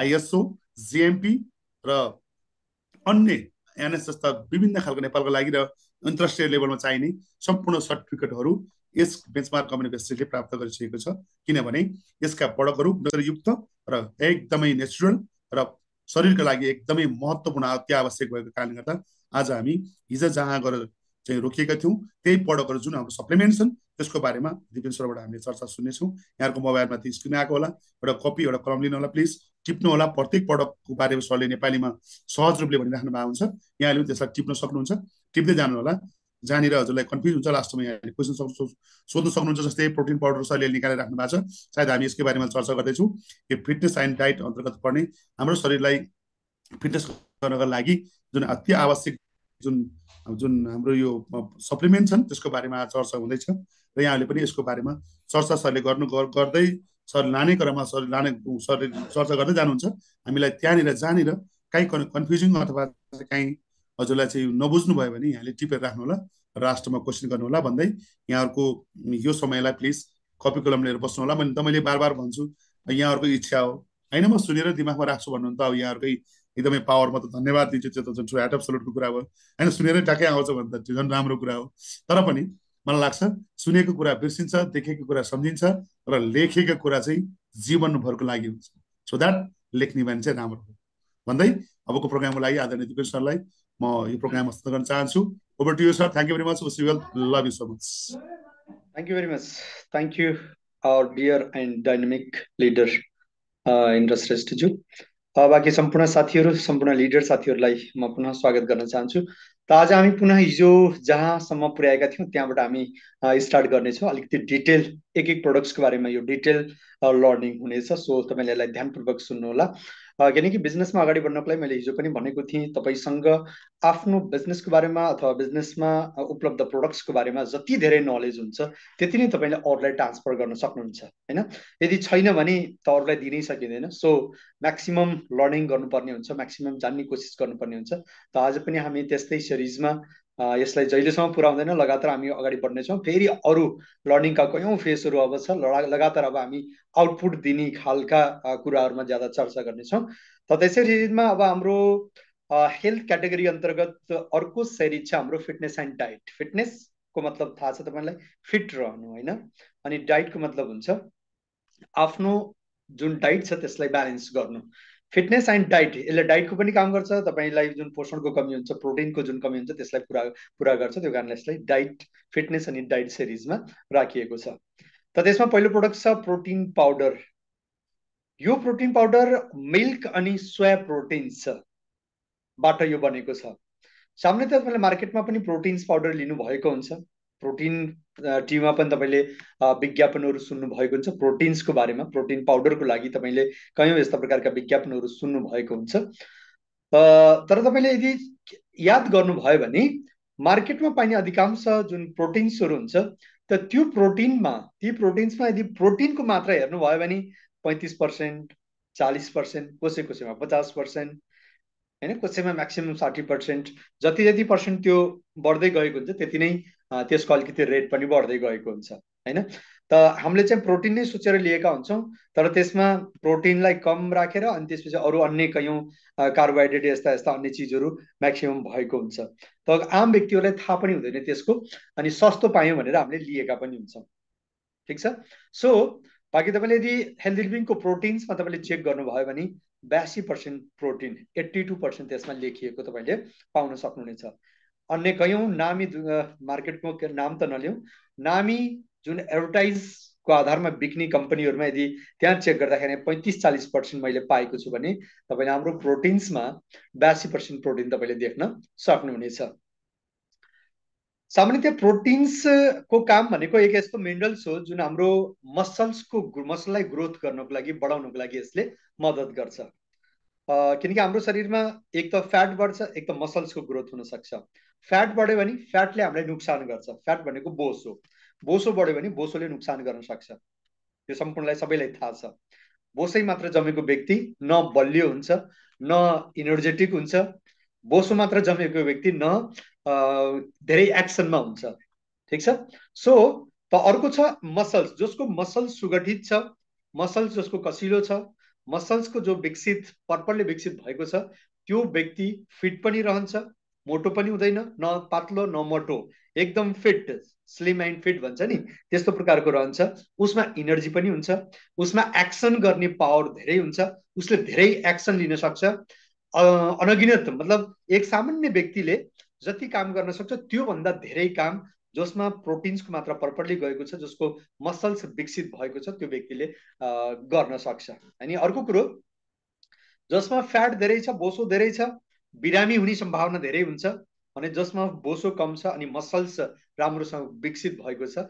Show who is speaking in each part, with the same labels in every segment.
Speaker 1: ISO GMP र अन्य NS जस्ता विभिन्न खालको नेपालको लागि र अन्तर्राष्ट्रिय लेभलमा चाहिने सम्पूर्ण सर्टिफिकेटहरू यस बेन्चमार्क कम्युनिकेसनले प्राप्त गरिसकेको छ किनभने यसका बडकहरू नजरयुक्त र एकदमै नेचुरल र शरीरका लागि एकदमै महत्त्वपूर्ण अत्यावश्यक भएको कारणले गर्दा आज हामी हिजो जहाँ गएर चाहिँ रोकिएका थियौँ त्यही पडकहरू जुन हाम्रो सप्लिमेन्ट छन् त्यसको बारेमा दिपेन हामीले चर्चा सुन्नेछौँ यहाँको मोबाइलमा त्यो स्क्रिन आएको होला एउटा कपी एउटा कलम लिनु होला प्लिज होला प्रत्येक पटकको बारेमा सरले नेपालीमा सहज रूपले भनिराख्नु भएको हुन्छ यहाँले पनि त्यसलाई टिप्न सक्नुहुन्छ टिप्दै जानुहोला जहाँनिर हजुरलाई कन्फ्युज हुन्छ लास्टमा यहाँले क्वेसन सक्नु सोध्नु सक्नुहुन्छ जस्तै प्रोटिन पाउडर सरले निकालेर राख्नु भएको छ सायद हामी यसको बारेमा चर्चा गर्दैछौँ यो फिटनेस एन्ड डाइट अन्तर्गत पर्ने हाम्रो शरीरलाई फिटनेस गर्नका लागि जुन अति आवश्यक जुन जुन हाम्रो यो सप्लिमेन्ट छन् त्यसको बारेमा चर्चा हुँदैछ र यहाँहरूले पनि यसको बारेमा चर्चा सरले गर्नु गर्दै सर लाने क्रममा सर लाने सरले चर्चा गर्दै जानुहुन्छ हामीलाई त्यहाँनिर जानेर काहीँ कन्फ्युजिङ अथवा काहीँ हजुरलाई चाहिँ नबुझ्नु भयो भने यहाँले टिपेर राख्नु होला राष्ट्रमा क्वेसन गर्नु होला भन्दै यहाँहरूको यो समयलाई प्लिज कपी कलम लिएर बस्नु होला मैले त मैले बार बार भन्छु यहाँहरूको इच्छा हो होइन म सुनेर दिमागमा राख्छु भन्नु त अब यहाँहरूकै एकदमै पावरमा त धन्यवाद दिन्छु त्यो त झन् ठुलो एटअप सल्युटको कुरा हो होइन सुनेर ट्याक्कै आउँछ भने त झन् राम्रो कुरा हो तर पनि मलाई लाग्छ सुनेको कुरा बिर्सिन्छ देखेको कुरा सम्झिन्छ र लेखेको कुरा चाहिँ जीवनभरको लागि हुन्छ सो द्याट लेख्ने बानी चाहिँ राम्रो हो भन्दै अबको प्रोग्रामको लागि आदरणीय दिपेश सरलाई म यो प्रोग्राम हस्त गर्न चाहन्छु over to you sir thank you very much well love you so much thank you very much
Speaker 2: thank you our dear and dynamic leader Indra श्रेष्ठज्यू बाँकी सम्पूर्ण साथीहरू सम्पूर्ण लिडर साथीहरूलाई म पुनः स्वागत गर्न चाहन्छु त आज हामी पुनः हिजो जहाँसम्म पुर्याएका थियौँ त्यहाँबाट हामी स्टार्ट गर्नेछौँ अलिकति डिटेल एक एक प्रोडक्ट्सको बारेमा यो डिटेल लर्निङ हुनेछ सो तपाईँले यसलाई ध्यानपूर्वक सुन्नुहोला किनकि बिजनेसमा अगाडि बढ्नको लागि मैले हिजो पनि भनेको थिएँ तपाईँसँग आफ्नो बिजनेसको बारेमा अथवा बिजनेसमा उपलब्ध प्रोडक्ट्सको बारेमा जति धेरै नलेज हुन्छ त्यति नै तपाईँले अरूलाई ट्रान्सफर गर्न सक्नुहुन्छ होइन यदि छैन भने त अरूलाई दिनै सकिँदैन सो म्याक्सिमम् लर्निङ गर्नुपर्ने हुन्छ म्याक्सिमम् जान्ने कोसिस गर्नुपर्ने हुन्छ त आज पनि हामी त्यस्तै सिरिजमा यसलाई जहिलेसम्म पुऱ्याउँदैन लगातार हामी अगाडि बढ्नेछौँ फेरि अरू लर्निङका कयौँ फेजहरू अब छ लगातार अब हामी आउटपुट दिने खालका कुराहरूमा ज्यादा चर्चा गर्नेछौँ त त्यसै सिरिजमा अब हाम्रो हेल्थ क्याटेगोरी अन्तर्गत अर्को शरीर छ हाम्रो फिटनेस एन्ड डाइट फिटनेसको मतलब थाहा छ तपाईँलाई फिट रहनु होइन अनि डाइटको मतलब हुन्छ आफ्नो जुन डाइट छ त्यसलाई ब्यालेन्स गर्नु फिटनेस एन्ड डाइट यसले डाइटको पनि काम गर्छ तपाईँलाई जुन पोषणको कमी हुन्छ प्रोटिनको जुन कमी हुन्छ त्यसलाई पुरा पुरा गर्छ त्यो कारणले यसलाई डाइट फिटनेस अनि डाइट सिरिजमा राखिएको छ त त्यसमा पहिलो प्रोडक्ट छ प्रोटिन पाउडर यो प्रोटिन पाउडर मिल्क अनि सोया प्रोटिन्सबाट यो बनेको छ सामान्यतः तपाईँले मार्केटमा पनि प्रोटिन्स पाउडर लिनुभएको हुन्छ प्रोटिन टीमा पनि तपाईँले विज्ञापनहरू सुन्नुभएको हुन्छ प्रोटिन्सको बारेमा प्रोटिन पाउडरको लागि तपाईँले कयौँ यस्ता प्रकारका विज्ञापनहरू सुन्नुभएको हुन्छ तर तपाईँले यदि याद गर्नुभयो भने मार्केटमा पाइने अधिकांश जुन प्रोटिन्सहरू हुन्छ त त्यो प्रोटिनमा ती प्रोटिन्समा यदि प्रोटिनको मात्रा हेर्नुभयो भने पैँतिस पर्सेन्ट चालिस पर्सेन्ट कसै कसैमा पचास पर्सेन्ट होइन कसैमा म्याक्सिमम् साठी पर्सेन्ट जति जति पर्सेन्ट त्यो बढ्दै गएको हुन्छ त्यति नै त्यसको अलिकति रेट पनि बढ्दै गएको हुन्छ होइन त हामीले चाहिँ प्रोटिन नै सोचेर लिएका हुन्छौँ तर त्यसमा प्रोटिनलाई कम राखेर अनि त्यसपछि अरू अन्य कयौँ कार्बोहाइड्रेट यस्ता यस्ता अन्य चिजहरू म्याक्सिमम् भएको हुन्छ त आम व्यक्तिहरूलाई थाहा पनि हुँदैन त्यसको अनि सस्तो पायौँ भनेर हामीले लिएका पनि हुन्छौँ ठिक छ सो बाँकी तपाईँले यदि हेल्दी लिभिङको प्रोटिन्समा तपाईँले चेक गर्नुभयो भने बयासी percent protein eighty two percent त्यसमा लेखिएको तपाईँले पाउन सक्नुहुनेछ अन्य कयौँ नामी मार्केटको नाम त नलिउँ नामी जुन एडभर्टाइजको आधारमा बिक्ने कम्पनीहरूमा यदि त्यहाँ चेक गर्दाखेरि पैँतिस चालिस पर्सेन्ट मैले पाएको छु भने तपाईँले हाम्रो प्रोटिन्समा बयासी पर्सेन्ट प्रोटिन तपाईँले देख्न सक्नुहुनेछ सामान्यतया प्रोटिन्सको काम भनेको एक यस्तो मिनरल्स हो जुन हाम्रो मसल्सको मसललाई ग्रोथ गर्नको लागि बढाउनको लागि यसले मद्दत गर्छ किनकि हाम्रो शरीरमा एक त फ्याट बढ्छ एक त मसल्सको ग्रोथ हुनसक्छ फ्याट बढ्यो भने फ्याटले हामीलाई नोक्सान गर्छ फ्याट भनेको बोसो बोसो बढ्यो भने बोसोले नोक्सान गर्न सक्छ यो सम्पूर्णलाई सबैलाई थाहा छ बोसै मात्र जमेको व्यक्ति न बलियो हुन्छ न इनर्जेटिक हुन्छ बोसो मात्र जमेको व्यक्ति न धेरै एक्सनमा हुन्छ ठिक छ सो त अर्को छ मसल्स जसको मसल सुगठित छ मसल्स जसको कसिलो छ मसल्सको जो विकसित पर्पलले विकसित भएको छ त्यो व्यक्ति फिट पनि रहन्छ मोटो पनि हुँदैन न पातलो न मोटो एकदम फिट स्लिम एन्ड फिट भन्छ नि त्यस्तो प्रकारको रहन्छ उसमा इनर्जी पनि हुन्छ उसमा एक्सन गर्ने पावर धेरै हुन्छ उसले धेरै एक्सन लिन सक्छ अनगिनत मतलब एक सामान्य व्यक्तिले जति काम गर्न सक्छ त्योभन्दा धेरै काम जसमा प्रोटिन्सको मात्रा प्रपरली गएको छ जसको मसल्स विकसित भएको छ त्यो व्यक्तिले गर्न सक्छ अनि अर्को कुरो जसमा फ्याट धेरै छ बोसो धेरै छ बिरामी हुने सम्भावना धेरै हुन्छ भने जसमा बोसो कम छ अनि मसल्स राम्रोसँग विकसित भएको छ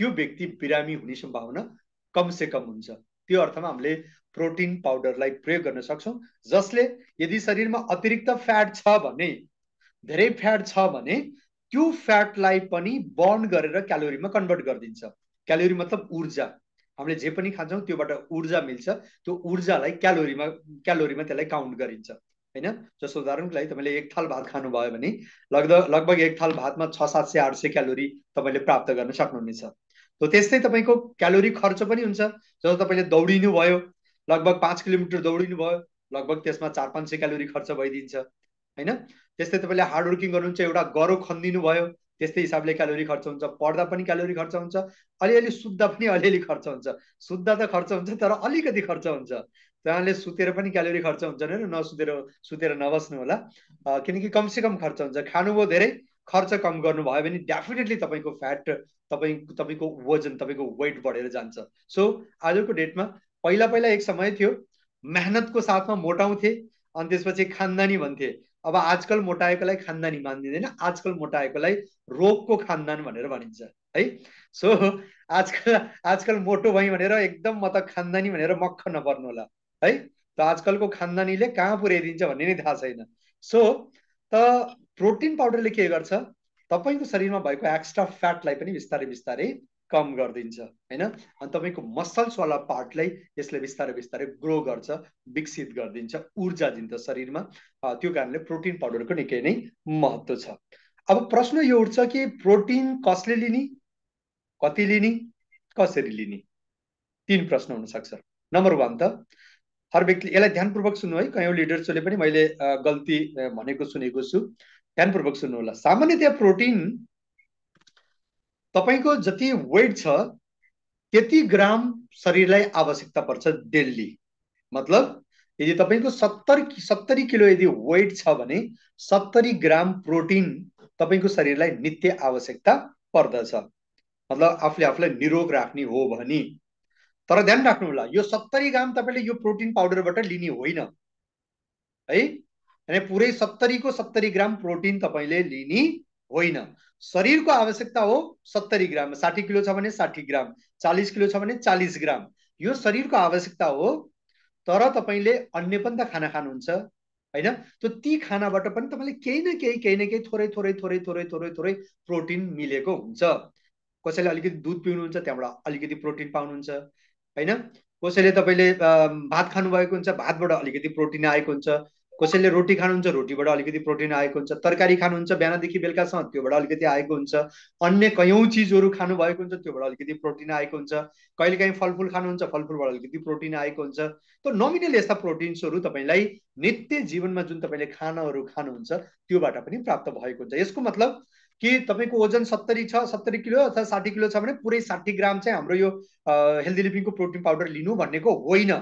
Speaker 2: त्यो व्यक्ति बिरामी हुने सम्भावना कम से कम हुन्छ त्यो अर्थमा हामीले प्रोटिन पाउडरलाई प्रयोग गर्न सक्छौँ जसले यदि शरीरमा अतिरिक्त फ्याट छ भने धेरै फ्याट छ भने त्यो फ्याटलाई पनि बर्न गरेर क्यालोरीमा कन्भर्ट गरिदिन्छ क्यालोरी मतलब ऊर्जा हामीले जे पनि खान्छौँ त्योबाट ऊर्जा मिल्छ त्यो ऊर्जालाई क्यालोरीमा क्यालोरीमा त्यसलाई काउन्ट गरिन्छ होइन जस्तो उदाहरणको लागि तपाईँले एक थाल भात खानुभयो भने लगभग लगभग एक थाल भातमा छ सात सय आठ सय क्यालोरी तपाईँले प्राप्त गर्न सक्नुहुनेछ त त्यस्तै तपाईँको क्यालोरी खर्च पनि हुन्छ जब तपाईँले दौडिनु भयो लगभग पाँच किलोमिटर दौडिनु भयो लगभग त्यसमा चार पाँच सय क्यालोरी खर्च भइदिन्छ होइन त्यस्तै तपाईँले हार्डवर्किङ गर्नुहुन्छ एउटा गरो खनिदिनु भयो त्यस्तै हिसाबले क्यालोरी खर्च हुन्छ पढ्दा पनि क्यालोरी खर्च हुन्छ अलिअलि सुत्दा पनि अलिअलि खर्च हुन्छ सुत्दा त खर्च हुन्छ तर अलिकति खर्च हुन्छ तपाईँले सुतेर पनि क्यालोरी खर्च हुन्छ होइन नसुतेर सुतेर नबस्नु होला किनकि कमसेकम खर्च हुन्छ खानुभयो धेरै खर्च कम गर्नुभयो भने डेफिनेटली तपाईँको फ्याट तपाईँ तपाईँको वजन तपाईँको वेट बढेर जान्छ सो आजको डेटमा पहिला पहिला एक समय थियो मेहनतको साथमा मोटाउँथे अनि त्यसपछि खानदानी भन्थे अब आजकल मोटाएकोलाई खानदानी मानिँदैन आजकल मोटाएकोलाई रोगको खानदान भनेर भनिन्छ है सो आजकल आजकल मोटो भएँ भनेर एकदम म त खानदानी भनेर मक्ख नपर्नु होला है त आजकलको खानदानीले कहाँ पुर्याइदिन्छ भन्ने नै थाहा छैन सो त प्रोटिन पाउडरले के गर्छ तपाईँको शरीरमा भएको एक्स्ट्रा फ्याटलाई पनि बिस्तारै बिस्तारै कम गरिदिन्छ होइन अनि तपाईँको मसल्सवाला पार्टलाई यसले बिस्तारै बिस्तारै ग्रो गर्छ विकसित गरिदिन्छ ऊर्जा दिन्छ शरीरमा त्यो कारणले प्रोटिन पाउडरको निकै नै महत्त्व छ अब प्रश्न यो उठ्छ कि प्रोटिन कसले लिने कति लिने कसरी लिने तिन प्रश्न हुनसक्छ नम्बर वान त हर व्यक्ति यसलाई ध्यानपूर्वक सुन्नु है कयौँ लिडर्सहरूले पनि मैले गल्ती भनेको सुनेको छु ध्यानपूर्वक सुन्नु होला सामान्यतया प्रोटिन तपाईँको जति वेट छ त्यति ग्राम शरीरलाई आवश्यकता पर्छ डेली मतलब यदि तपाईँको सत्तर सत्तरी किलो यदि वेट छ भने सत्तरी ग्राम प्रोटिन तपाईँको शरीरलाई नित्य आवश्यकता पर्दछ मतलब आफूले आफूलाई निरोग राख्ने हो भने तर ध्यान राख्नु होला यो सत्तरी ग्राम तपाईँले यो प्रोटिन पाउडरबाट लिने होइन है अनि पुरै सत्तरीको सत्तरी ग्राम प्रोटिन तपाईँले लिने होइन शरीरको आवश्यकता हो सत्तरी ग्राम साठी किलो छ भने साठी ग्राम चालिस किलो छ भने चालिस ग्राम यो शरीरको आवश्यकता हो तर तपाईँले अन्य पनि त खाना खानुहुन्छ होइन त्यो ती खानाबाट पनि तपाईँले केही न केही केही न केही थोरै थोरै थोरै थोरै थोरै थोरै प्रोटिन मिलेको हुन्छ कसैले अलिकति दुध पिउनुहुन्छ त्यहाँबाट अलिकति प्रोटिन पाउनुहुन्छ होइन कसैले तपाईँले भात खानुभएको हुन्छ भातबाट अलिकति प्रोटिन आएको हुन्छ कसैले रोटी खानुहुन्छ रोटीबाट अलिकति प्रोटिन आएको हुन्छ तरकारी खानुहुन्छ बिहानदेखि बेलुकासम्म त्योबाट अलिकति आएको हुन्छ अन्य कयौँ चिजहरू खानुभएको हुन्छ त्योबाट अलिकति प्रोटिन आएको हुन्छ कहिलेकाहीँ फलफुल खानुहुन्छ फलफुलबाट अलिकति प्रोटिन आएको हुन्छ त नमिनल यस्ता प्रोटिन्सहरू तपाईँलाई नित्य जीवनमा जुन तपाईँले खानाहरू खानुहुन्छ त्योबाट पनि प्राप्त भएको हुन्छ यसको मतलब कि तपाईँको ओजन सत्तरी छ सत्तरी किलो अथवा साठी किलो छ भने पुरै साठी ग्राम चाहिँ हाम्रो यो हेल्दी लिभिङको प्रोटिन पाउडर लिनु भन्नेको होइन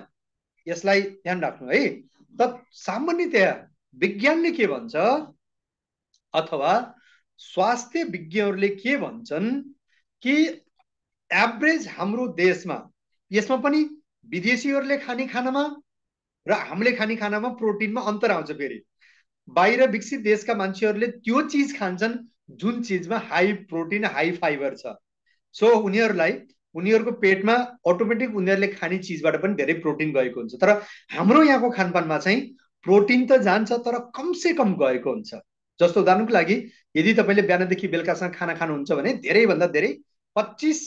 Speaker 2: यसलाई ध्यान राख्नु है त सामान्यतया विज्ञानले के भन्छ अथवा स्वास्थ्य विज्ञहरूले के भन्छन् कि एभरेज हाम्रो देशमा यसमा पनि विदेशीहरूले खाने खानामा र हामीले खाने खानामा प्रोटिनमा अन्तर आउँछ फेरि बाहिर विकसित देशका मान्छेहरूले त्यो चिज खान्छन् जुन चिजमा हाई प्रोटिन हाई फाइबर छ सो उनीहरूलाई उनीहरूको पेटमा अटोमेटिक उनीहरूले खाने चिजबाट पनि धेरै प्रोटिन गएको हुन्छ तर हाम्रो यहाँको खानपानमा चाहिँ प्रोटिन त जान्छ तर कमसे कम गएको हुन्छ जस्तो उदाहरणको लागि यदि तपाईँले बिहानदेखि बेलुकासँग खाना खानुहुन्छ भने धेरैभन्दा धेरै पच्चिस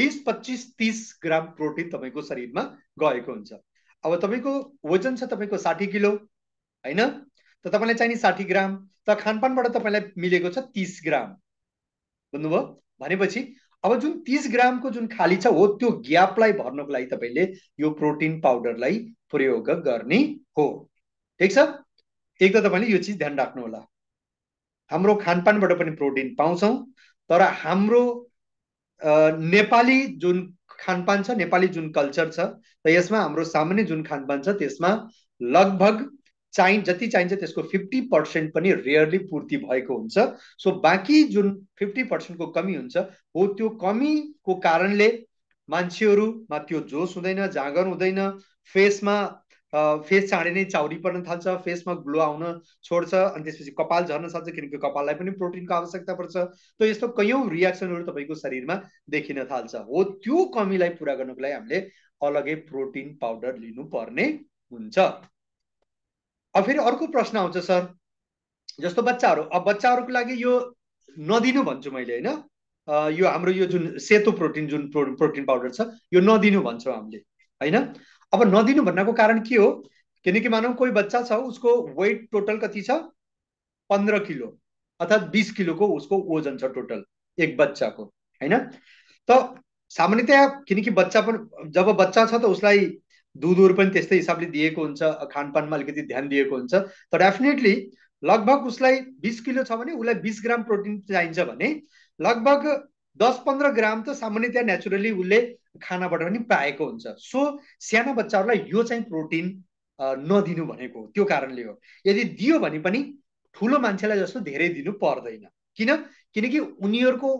Speaker 2: बिस पच्चिस तिस ग्राम प्रोटिन तपाईँको शरीरमा गएको हुन्छ अब तपाईँको वजन छ तपाईँको साठी किलो होइन त तपाईँलाई चाहिने साठी ग्राम त खानपानबाट तपाईँलाई मिलेको छ तिस ग्राम बुझ्नुभयो भनेपछि अब जुन तिस ग्रामको जुन खाली छ हो त्यो ग्यापलाई भर्नको लागि तपाईँले यो प्रोटिन पाउडरलाई प्रयोग गर्ने हो ठिक छ एक त तपाईँले यो चिज ध्यान राख्नु होला हाम्रो खानपानबाट पनि प्रोटिन पाउँछौँ तर हाम्रो नेपाली जुन खानपान छ नेपाली जुन कल्चर छ त यसमा हाम्रो सामान्य जुन खानपान छ त्यसमा लगभग चाहिँ जति चाहिन्छ त्यसको फिफ्टी पर्सेन्ट पनि रेयरली पूर्ति भएको हुन्छ सो बाँकी जुन फिफ्टी पर्सेन्टको कमी हुन्छ हो त्यो कमीको कारणले मान्छेहरूमा त्यो जोस हुँदैन जाँगर हुँदैन फेसमा फेस चाँडै नै चाउरी पर्न थाल्छ फेसमा ग्लो आउन छोड्छ अनि त्यसपछि कपाल झर्न सक्छ किनकि कपाललाई पनि प्रोटिनको आवश्यकता पर्छ त यस्तो कैयौँ रियाक्सनहरू तपाईँको शरीरमा देखिन थाल्छ हो त्यो कमीलाई पुरा गर्नको लागि हामीले अलगै प्रोटिन पाउडर लिनुपर्ने हुन्छ अब फेरि अर्को प्रश्न आउँछ सर जस्तो बच्चाहरू अब बच्चाहरूको लागि यो नदिनु भन्छु मैले होइन यो हाम्रो यो जुन सेतो प्रोटिन जुन प्रो प्रोटिन पाउडर छ यो नदिनु भन्छौँ हामीले होइन अब नदिनु भन्नको कारण के हो किनकि मानौँ कोही बच्चा छ उसको वेट टोटल कति छ पन्ध्र किलो अर्थात् बिस किलोको उसको ओजन छ टोटल एक बच्चाको होइन त सामान्यतया किनकि बच्चा पनि जब बच्चा छ त उसलाई दुधहरू पनि त्यस्तै हिसाबले दिएको हुन्छ खानपानमा अलिकति ध्यान दिएको हुन्छ तर डेफिनेटली लगभग उसलाई बिस किलो छ भने उसलाई बिस ग्राम प्रोटिन चाहिन्छ भने लगभग दस पन्ध्र ग्राम त सामान्यतया नेचुरली उसले खानाबाट पनि पाएको हुन्छ सो सानो बच्चाहरूलाई यो चाहिँ प्रोटिन नदिनु भनेको हो त्यो कारणले हो यदि दियो भने पनि ठुलो मान्छेलाई जस्तो धेरै दिनु पर्दैन किन किनकि उनीहरूको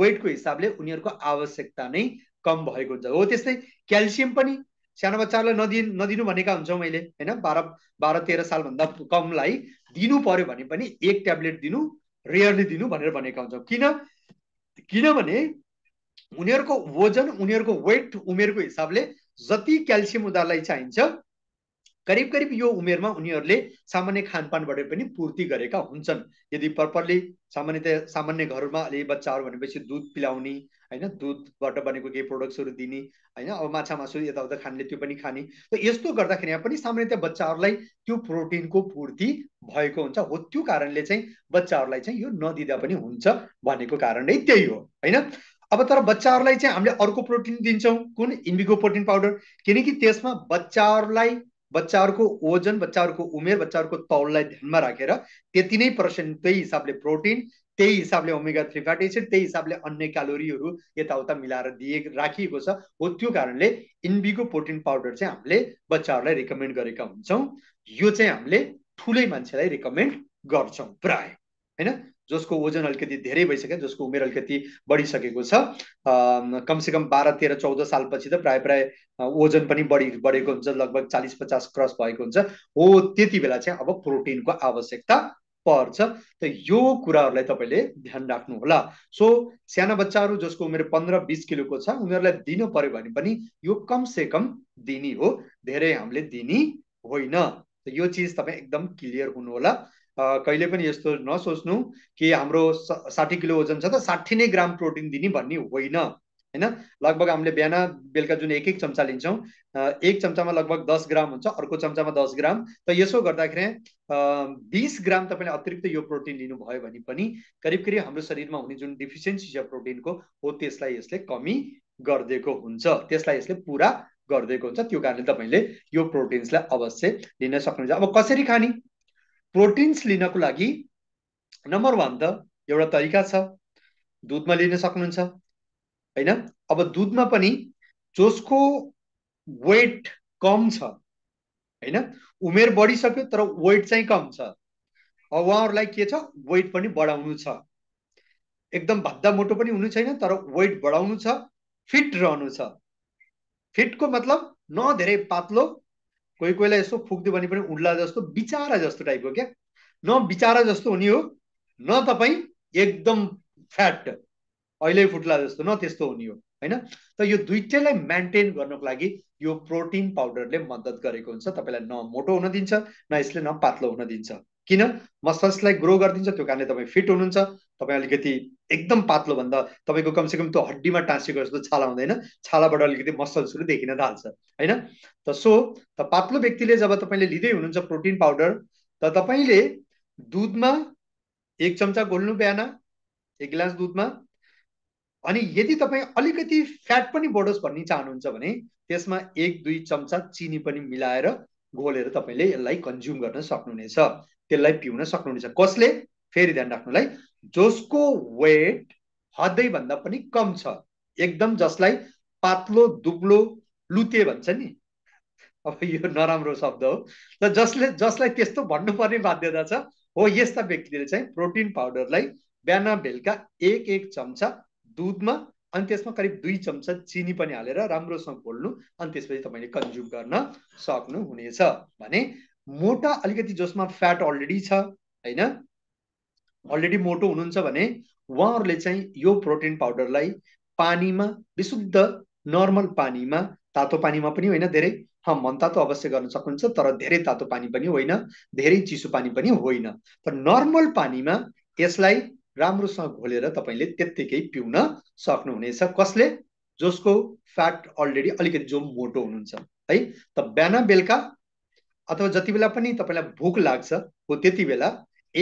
Speaker 2: वेटको हिसाबले उनीहरूको आवश्यकता नै कम भएको हुन्छ हो त्यस्तै क्याल्सियम पनि सानो बच्चाहरूलाई नदि नदिनु भनेका हुन्छौँ मैले होइन बाह्र बाह्र तेह्र सालभन्दा कमलाई दिनु पर्यो भने पनि एक ट्याब्लेट दिनु रेयरली दिनु भनेर भनेका हुन्छौँ किन किनभने उनीहरूको वजन उनीहरूको वेट उमेरको हिसाबले जति क्याल्सियम उनीहरूलाई चाहिन्छ करिब करिब यो उमेरमा उनीहरूले सामान्य खानपानबाट पनि पूर्ति गरेका हुन्छन् यदि प्रपरली सामान्यतया सामान्य घरमा अलि बच्चाहरू भनेपछि दुध पिलाउने होइन दुधबाट बनेको केही प्रोडक्ट्सहरू दिने होइन अब माछा मासु यताउता खानेले त्यो पनि खाने त यस्तो गर्दाखेरि पनि सामान्यतया बच्चाहरूलाई त्यो प्रोटिनको पूर्ति भएको हुन्छ हो त्यो कारणले चाहिँ बच्चाहरूलाई चाहिँ यो नदिँदा पनि हुन्छ भनेको कारण नै त्यही हो होइन अब तर बच्चाहरूलाई चाहिँ हामीले अर्को प्रोटिन दिन्छौँ कुन इम्बिगो प्रोटिन पाउडर किनकि त्यसमा बच्चाहरूलाई बच्चाहरूको ओजन बच्चाहरूको उमेर बच्चाहरूको तौललाई ध्यानमा राखेर त्यति नै पर्सेन्ट त्यही हिसाबले प्रोटिन त्यही हिसाबले ओमेगा थ्री फ्याटी एसिड त्यही हिसाबले अन्य क्यालोरीहरू यताउता मिलाएर दिए राखिएको छ हो त्यो कारणले इन्बिगो प्रोटिन पाउडर चाहिँ हामीले बच्चाहरूलाई रिकमेन्ड गरेका हुन्छौँ यो चाहिँ हामीले ठुलै मान्छेलाई रिकमेन्ड गर्छौँ प्राय होइन जसको ओजन अलिकति धेरै भइसक्यो जसको उमेर अलिकति बढिसकेको छ कमसेकम बाह्र तेह्र चौध सालपछि त प्रायः प्रायः ओजन पनि बढी बढेको हुन्छ लगभग चालिस पचास क्रस भएको हुन्छ हो त्यति बेला चाहिँ अब प्रोटिनको आवश्यकता पर्छ त यो कुराहरूलाई तपाईँले ध्यान राख्नुहोला सो सानो बच्चाहरू जसको उमेर पन्ध्र बिस किलोको छ उनीहरूलाई दिनु पर्यो भने पनि यो कमसेकम दिने हो धेरै हामीले दिने होइन यो चिज तपाईँ एकदम क्लियर हुनुहोला कहिले पनि यस्तो नसोच्नु कि हाम्रो साठी किलो ओजन छ त साठी नै ग्राम प्रोटिन दिने भन्ने होइन होइन लगभग हामीले बिहान बेलुका जुन एक एक चम्चा लिन्छौँ एक चम्चामा लगभग दस ग्राम हुन्छ अर्को चम्चामा दस ग्राम त यसो गर्दाखेरि बिस ग्राम तपाईँले अतिरिक्त यो प्रोटिन लिनुभयो भने पनि करिब करिब हाम्रो शरीरमा हुने जुन डिफिसियन्सी छ प्रोटिनको हो त्यसलाई यसले कमी गरिदिएको हुन्छ त्यसलाई यसले पुरा गरिदिएको हुन्छ त्यो कारणले तपाईँले यो प्रोटिन्सलाई अवश्य लिन सक्नुहुन्छ अब कसरी खाने प्रोटिन्स लिनको लागि नम्बर वान त एउटा तरिका छ दुधमा लिन सक्नुहुन्छ होइन अब दुधमा पनि जसको वेट कम छ होइन उमेर बढिसक्यो तर वेट चाहिँ कम छ अब उहाँहरूलाई के छ वेट पनि बढाउनु छ एकदम भद्दा मोटो पनि हुनु छैन तर वेट बढाउनु छ फिट रहनु छ फिटको मतलब न धेरै पातलो कोही कोहीलाई यसो फुक्दियो भने पनि उड्ला जस्तो बिचारा जस्तो टाइपको क्या न बिचारा जस्तो हुने हो न तपाईँ एकदम फ्याट अहिले फुट्ला जस्तो न त्यस्तो हुने हो होइन त यो दुइटैलाई मेन्टेन गर्नको लागि यो प्रोटिन पाउडरले मद्दत गरेको हुन्छ तपाईँलाई न मोटो हुन दिन्छ न यसले न पातलो हुन दिन्छ किन मसल्सलाई ग्रो गरिदिन्छ त्यो कारणले तपाईँ फिट हुनुहुन्छ तपाईँ अलिकति एकदम पातलो भन्दा तपाईँको कमसेकम त्यो हड्डीमा टाँसेको जस्तो छाला हुँदैन छालाबाट अलिकति मसल्सहरू देखिन थाल्छ होइन त सो त पातलो व्यक्तिले जब तपाईँले लिँदै हुनुहुन्छ प्रोटिन पाउडर त तपाईँले दुधमा एक चम्चा घोल्नु बिहान एक गिलास दुधमा अनि यदि तपाईँ अलिकति फ्याट पनि बढोस् भन्ने चाहनुहुन्छ भने त्यसमा एक दुई चम्चा चिनी पनि मिलाएर घोलेर तपाईँले यसलाई कन्ज्युम गर्न सक्नुहुनेछ त्यसलाई पिउन सक्नुहुनेछ कसले फेरि ध्यान राख्नुलाई जसको वेट हदै भन्दा पनि कम छ एकदम जसलाई पातलो दुब्लो लुते भन्छ नि अब यो नराम्रो शब्द हो र जसले जसलाई त्यस्तो भन्नुपर्ने बाध्यता छ हो यस्ता व्यक्तिले चाहिँ प्रोटिन पाउडरलाई बिहान बेलुका एक एक चम्चा दुधमा अनि त्यसमा करिब दुई चम्चा चिनी पनि हालेर राम्रोसँग खोल्नु अनि त्यसपछि तपाईँले कन्ज्युम गर्न सक्नुहुनेछ भने मोटा अलिकति जसमा फ्याट अलरेडी छ होइन अलरेडी मोटो हुनुहुन्छ भने उहाँहरूले चाहिँ यो प्रोटिन पाउडरलाई पानीमा विशुद्ध नर्मल पानीमा तातो पानीमा पनि होइन धेरै मन तातो अवश्य गर्न सक्नुहुन्छ तर धेरै तातो पानी पनि होइन धेरै चिसो पानी पनि होइन तर नर्मल पानीमा यसलाई राम्रोसँग घोलेर तपाईँले त्यत्तिकै पिउन सक्नुहुनेछ कसले जसको फ्याट अलरेडी अलिकति जो मोटो हुनुहुन्छ है त बिहान बेलुका अथवा जति बेला पनि तपाईँलाई भोक लाग्छ हो त्यति बेला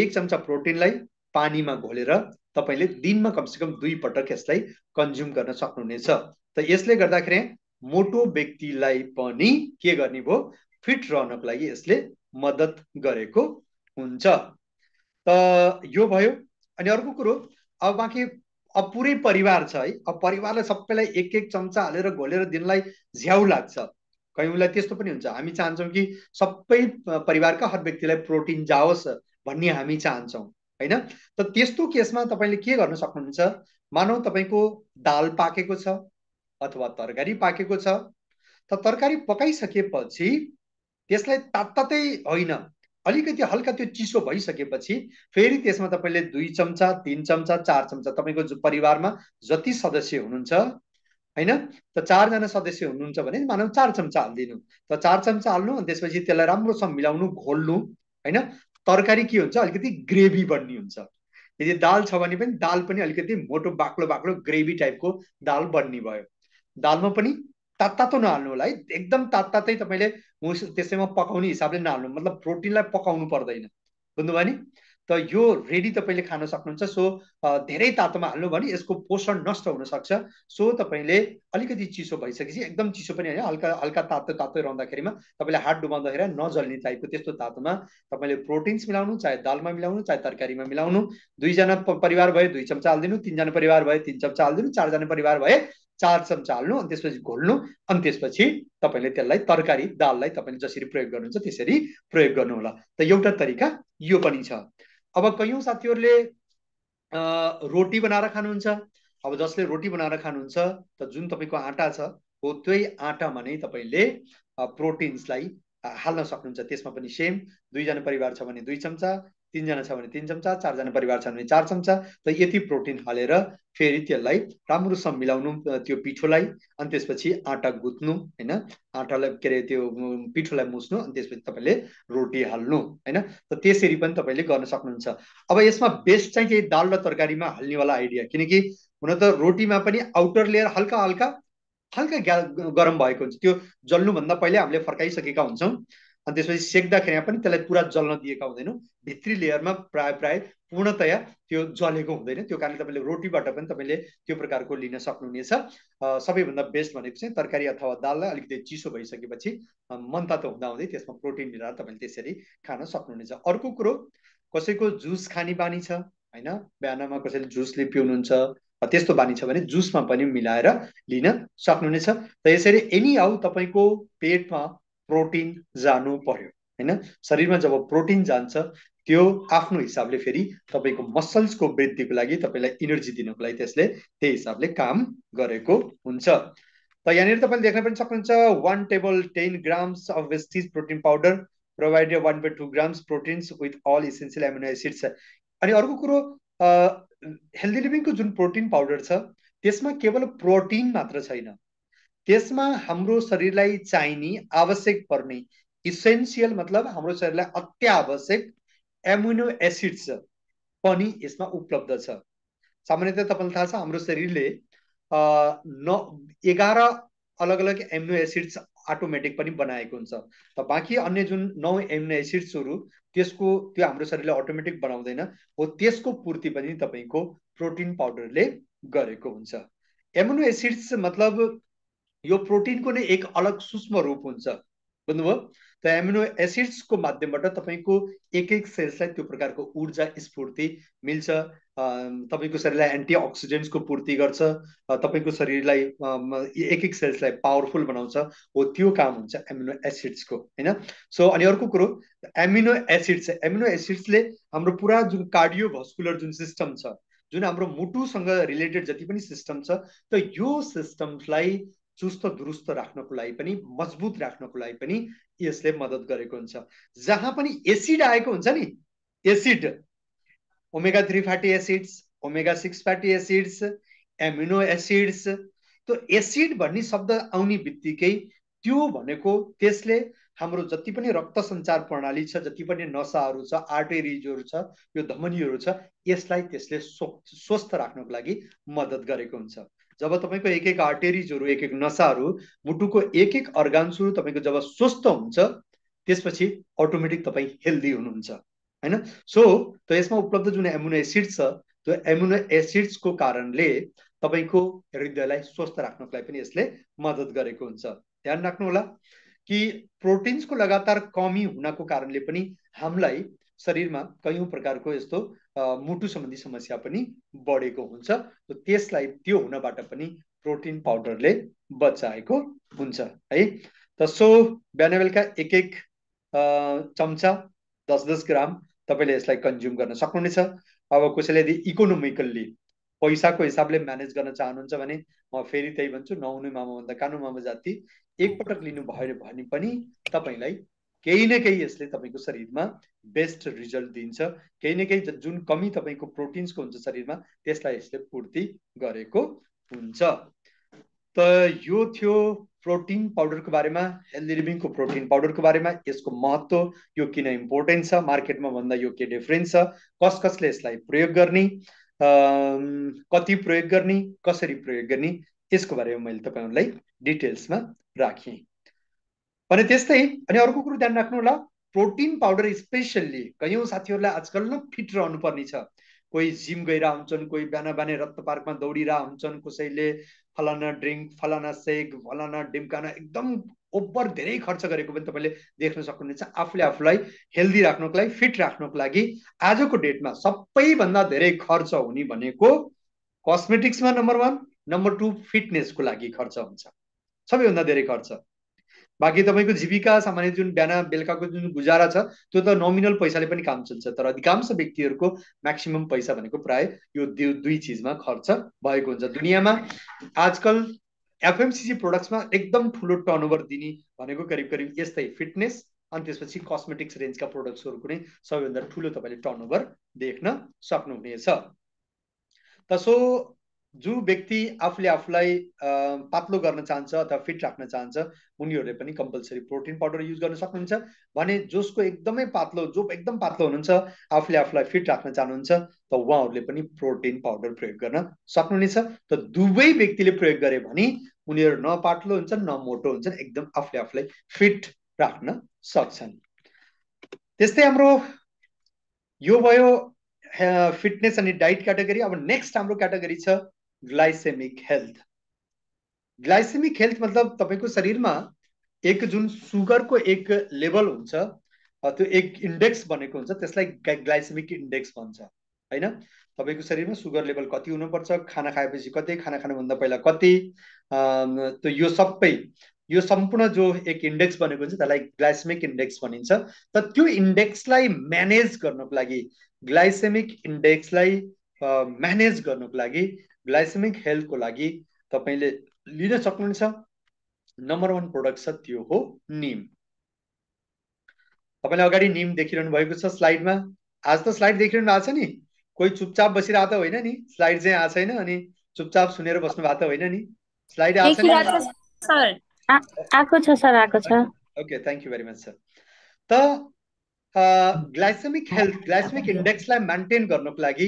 Speaker 2: एक चम्चा प्रोटिनलाई पानीमा घोलेर तपाईँले दिनमा कमसेकम दुई पटक यसलाई कन्ज्युम गर्न सक्नुहुनेछ त यसले गर्दाखेरि मोटो व्यक्तिलाई पनि के गर्ने भयो फिट रहनको लागि यसले मद्दत गरेको हुन्छ त यो भयो अनि अर्को कुरो अब बाँकी अब पुरै परिवार छ है अब परिवारलाई सबैलाई एक एक चम्चा हालेर घोलेर दिनलाई झ्याउ लाग्छ उसलाई त्यस्तो पनि हुन्छ हामी चाहन्छौँ कि सबै परिवारका हर व्यक्तिलाई प्रोटिन जाओस् भन्ने हामी चाहन्छौँ होइन त त्यस्तो केसमा तपाईँले के गर्न सक्नुहुन्छ मानौ तपाईँको दाल पाकेको छ अथवा तरकारी पाकेको छ त तरकारी पकाइसकेपछि त्यसलाई तात्तातै होइन अलिकति हल्का त्यो चिसो भइसकेपछि फेरि त्यसमा तपाईँले दुई चम्चा तिन चम्चा चार चम्चा तपाईँको जो परिवारमा जति सदस्य हुनुहुन्छ होइन त चारजना सदस्य हुनुहुन्छ भने मानव चार चम्चा हालिदिनु त चार चम्चा हाल्नु अनि त्यसपछि त्यसलाई राम्रोसँग मिलाउनु घोल्नु होइन तरकारी के हुन्छ अलिकति ग्रेभी बन्ने हुन्छ यदि दाल छ भने पनि दाल पनि अलिकति मोटो बाक्लो बाक्लो ग्रेभी टाइपको दाल बन्ने भयो दालमा पनि तात्तातो नहाल्नु होला है एकदम तात्तातै तपाईँले त्यसैमा पकाउने हिसाबले नहाल्नु मतलब प्रोटिनलाई पकाउनु पर्दैन बुझ्नुभयो नि त यो रेडी तपाईँले खान सक्नुहुन्छ सो धेरै तातोमा हाल्नु भने यसको पोषण नष्ट हुनसक्छ सो तपाईँले अलिकति चिसो भइसकेपछि एकदम चिसो पनि होइन हल्का हल्का तातो तातो रहँदाखेरिमा तपाईँले हात डुबाउँदाखेरि नजल्ने टाइपको त्यस्तो तातोमा तपाईँले प्रोटिन्स मिलाउनु चाहे दालमा मिलाउनु चाहे तरकारीमा मिलाउनु दुईजना परिवार भए दुई चम्चा हालिदिनु तिनजना परिवार भए तिन चम्चा हालिदिनु चारजना परिवार भए चार चम्चा हाल्नु अनि त्यसपछि घोल्नु अनि त्यसपछि तपाईँले त्यसलाई तरकारी दाललाई तपाईँले जसरी प्रयोग गर्नुहुन्छ त्यसरी प्रयोग गर्नु होला त एउटा तरिका यो पनि छ अब कैयौँ साथीहरूले रोटी बनाएर खानुहुन्छ अब जसले रोटी बनाएर खानुहुन्छ त जुन तपाईँको आँटा छ हो त्यही आँटामा नै तपाईँले प्रोटिन्सलाई हाल्न सक्नुहुन्छ त्यसमा पनि सेम दुईजना परिवार छ भने दुई चम्चा तिनजना छ भने तिन चम्चा चारजना परिवार छ भने चार चम्चा र यति प्रोटिन हालेर फेरि त्यसलाई राम्रोसँग मिलाउनु त्यो पिठोलाई अनि त्यसपछि आँटा गुत्नु होइन आँटालाई के अरे त्यो पिठोलाई मुस्नु अनि त्यसपछि तपाईँले रोटी हाल्नु होइन त त्यसरी पनि तपाईँले गर्न सक्नुहुन्छ अब यसमा बेस्ट चाहिँ केही दाल र तरकारीमा हाल्नेवाला आइडिया किनकि हुन त रोटीमा पनि आउटर लेयर हल्का हल्का हल्का ग्या गरम भएको हुन्छ त्यो जल्नुभन्दा पहिले हामीले फर्काइसकेका हुन्छौँ अनि त्यसपछि सेक्दाखेरि पनि त्यसलाई पुरा जल्न दिएका हुँदैनौँ भित्री लेयरमा प्राय प्राय पूर्णतया त्यो जलेको हुँदैन त्यो कारणले तपाईँले रोटीबाट पनि तपाईँले त्यो प्रकारको लिन सक्नुहुनेछ सबैभन्दा बेस्ट भनेको चाहिँ तरकारी अथवा दाललाई अलिकति चिसो भइसकेपछि मनतातो हुँदाहुँदै त्यसमा प्रोटिन मिलाएर तपाईँले त्यसरी खान सक्नुहुनेछ अर्को कुरो कसैको जुस खाने बानी छ होइन बिहानमा कसैले जुसले पिउनुहुन्छ त्यस्तो बानी छ भने जुसमा पनि मिलाएर लिन सक्नुहुनेछ र यसरी एनी हाउ तपाईँको पेटमा प्रोटिन जानु पर्यो होइन शरीरमा जब प्रोटिन जान्छ त्यो आफ्नो हिसाबले फेरि तपाईँको मसल्सको वृद्धिको लागि तपाईँलाई इनर्जी दिनको लागि त्यसले त्यही हिसाबले काम गरेको हुन्छ त यहाँनिर तपाईँले देख्न पनि सक्नुहुन्छ one table ten grams of Vestige protein powder provided one point two grams proteins with all essential amino acids अनि अर्को कुरो हेल्दी लिभिङको जुन प्रोटिन पाउडर छ त्यसमा केवल प्रोटिन मात्र छैन त्यसमा हाम्रो शरीरलाई चाहिने आवश्यक पर्ने इसेन्सियल मतलब हाम्रो शरीरलाई अत्यावश्यक एमिनो एसिड्स पनि यसमा उपलब्ध छ सामान्यतया तपाईँलाई थाहा छ हाम्रो शरीरले न एघार अलग अलग एमिनो एसिड्स अटोमेटिक पनि बनाएको हुन्छ त बाँकी अन्य जुन नौ एमिनो एसिड्सहरू त्यसको त्यो हाम्रो शरीरले अटोमेटिक बनाउँदैन हो त्यसको पूर्ति पनि तपाईँको प्रोटिन पाउडरले गरेको हुन्छ एमिनो एसिड्स मतलब यो प्रोटिनको नै एक अलग सूक्ष्म रूप हुन्छ बुझ्नुभयो त एमिनो एसिड्सको माध्यमबाट तपाईँको एक एक सेल्सलाई त्यो प्रकारको ऊर्जा स्फूर्ति मिल्छ तपाईँको शरीरलाई अक्सिडेन्ट्सको पूर्ति गर्छ तपाईँको शरीरलाई एक एक सेल्सलाई पावरफुल बनाउँछ हो त्यो काम हुन्छ एमिनो एसिड्सको होइन सो अनि अर्को कुरो एमिनो एसिड्स एमिनो एसिड्सले हाम्रो पुरा जुन कार्डियो भस्कुलर जुन सिस्टम छ जुन हाम्रो मुटुसँग रिलेटेड जति पनि सिस्टम छ त यो सिस्टमलाई चुस्त दुरुस्त राख्नको लागि पनि मजबुत राख्नको लागि पनि यसले मद्दत गरेको हुन्छ जहाँ पनि एसिड आएको हुन्छ नि acid omega three fatty acids omega six fatty acids amino acids त्यो एसिड भन्ने शब्द आउने बित्तिकै त्यो भनेको त्यसले हाम्रो जति पनि रक्त सञ्चार प्रणाली छ जति पनि नसाहरू छ आर्टेरिजहरू छ यो धमनीहरू छ यसलाई त्यसले स्वस्थ राख्नको लागि मद्दत गरेको हुन्छ जब तपाईँको एक एक आर्टेरिजहरू एक एक नसाहरू मुटुको एक एक अर्गान्सहरू तपाईँको जब स्वस्थ हुन्छ त्यसपछि अटोमेटिक तपाईँ हेल्दी हुनुहुन्छ होइन सो त यसमा उपलब्ध जुन एमुनो एसिड छ त्यो एमुनो एसिड्सको कारणले तपाईँको हृदयलाई स्वस्थ राख्नको लागि पनि यसले मद्दत गरेको हुन्छ ध्यान राख्नु होला कि प्रोटिन्सको लगातार कमी हुनको कारणले पनि हामीलाई शरीरमा कयौँ प्रकारको यस्तो मुटु सम्बन्धी समस्या पनि बढेको हुन्छ त्यसलाई त्यो हुनबाट पनि प्रोटिन पाउडरले बचाएको हुन्छ है त सो बिहान बेलुका एक एक चम्चा दस दस ग्राम तपाईँले यसलाई कन्ज्युम गर्न सक्नुहुनेछ अब कसैले यदि इकोनोमिकल्ली पैसाको हिसाबले म्यानेज गर्न चाहनुहुन्छ भने म फेरि त्यही भन्छु नहुनु भन्दा कानु मामा जाति एकपटक लिनुभयो भने पनि तपाईँलाई केही न केही यसले तपाईँको शरीरमा बेस्ट रिजल्ट दिन्छ केही न केही जुन कमी तपाईँको प्रोटिन्सको हुन्छ शरीरमा त्यसलाई यसले पूर्ति गरेको हुन्छ त यो थियो प्रोटिन पाउडरको बारेमा हेल्दी लिभिङको प्रोटिन पाउडरको बारेमा यसको महत्त्व यो किन इम्पोर्टेन्ट छ मार्केटमा भन्दा यो के डिफरेन्स छ कस कसले यसलाई प्रयोग गर्ने कति प्रयोग गर्ने कसरी प्रयोग गर्ने त्यसको बारेमा मैले तपाईँहरूलाई डिटेल्समा राखेँ भने त्यस्तै अनि अर्को कुरो ध्यान राख्नु होला प्रोटिन पाउडर स्पेसल्ली कयौँ साथीहरूलाई आजकल न फिट रहनुपर्ने छ कोही जिम गइरह हुन्छन् कोही बिहान बिहान रत्त पार्कमा दौडिरह हुन्छन् कसैले फलाना ड्रिङ्क फलाना सेक फलाना डिम्काना एकदम ओभर धेरै खर्च गरेको पनि तपाईँले देख्न सक्नुहुनेछ आफूले आफूलाई हेल्दी राख्नको लागि फिट राख्नको लागि आजको डेटमा सबैभन्दा धेरै खर्च हुने भनेको कस्मेटिक्समा नम्बर वान नम्बर टू फिटनेसको लागि खर्च हुन्छ सबैभन्दा धेरै खर्च बाँकी तपाईँको जीविका सामान्य जुन बिहान बेलुकाको जुन गुजारा छ त्यो त नोमिनल पैसाले पनि काम चल्छ तर अधिकांश व्यक्तिहरूको म्याक्सिमम् पैसा भनेको प्राय यो दुई चिजमा खर्च भएको हुन्छ दुनियाँमा आजकल एफएमसिसी प्रोडक्ट्समा एकदम ठुलो टर्नओभर दिने भनेको करिब करिब यस्तै फिटनेस अनि त्यसपछि कस्मेटिक्स रेन्जका प्रोडक्ट्सहरूको नै सबैभन्दा ठुलो तपाईँले टर्नओभर देख्न सक्नुहुनेछ त सो जो व्यक्ति आफूले आफूलाई पातलो गर्न चाहन्छ अथवा फिट राख्न चाहन्छ उनीहरूले पनि कम्पलसरी प्रोटिन पाउडर युज गर्न सक्नुहुन्छ भने जसको एकदमै पातलो जो एकदम पातलो हुनुहुन्छ आफूले आफूलाई फिट राख्न चाहनुहुन्छ त उहाँहरूले पनि प्रोटिन पाउडर प्रयोग गर्न सक्नुहुनेछ त दुवै व्यक्तिले प्रयोग गरे भने उनीहरू न पातलो हुन्छन् न मोटो हुन्छन् एकदम आफूले आफूलाई फिट राख्न सक्छन् त्यस्तै हाम्रो यो भयो फिटनेस अनि डाइट क्याटेगरी अब नेक्स्ट हाम्रो क्याटेगरी छ ग्लाइसेमिक हेल्थ ग्लाइसेमिक हेल्थ मतलब तपाईँको शरीरमा एक जुन सुगरको एक लेभल हुन्छ त्यो एक इन्डेक्स बनेको हुन्छ त्यसलाई ग्लाइसेमिक इन्डेक्स भन्छ होइन तपाईँको शरीरमा सुगर लेभल कति हुनुपर्छ खाना खाएपछि कति खाना खानुभन्दा पहिला कति त्यो यो सबै यो सम्पूर्ण जो एक इन्डेक्स बनेको हुन्छ त्यसलाई ग्लाइसेमिक इन्डेक्स भनिन्छ त त्यो इन्डेक्सलाई म्यानेज गर्नको लागि ग्लाइसेमिक इन्डेक्सलाई म्यानेज गर्नको लागि ग्लाइसेमिक हेल्थको लागि तपाईँले लिन सक्नुहुन्छ नम्बर वान प्रोडक्ट छ त्यो हो निम तपाईँले अगाडि निम देखिरहनु भएको छ स्लाइडमा आज त स्लाइड देखिरहनु भएको छ नि कोही चुपचाप बसिरहेको त होइन नि स्लाइड चाहिँ आएको छैन अनि चुपचाप सुनेर बस्नु भएको त होइन नि स्लाइड आएको
Speaker 1: छ सर आएको छ
Speaker 2: okay thank you very much sir त ग्लाइसेमिक हेल्थ ग्लाइसेमिक इन्डेक्सलाई मेन्टेन गर्नको लागि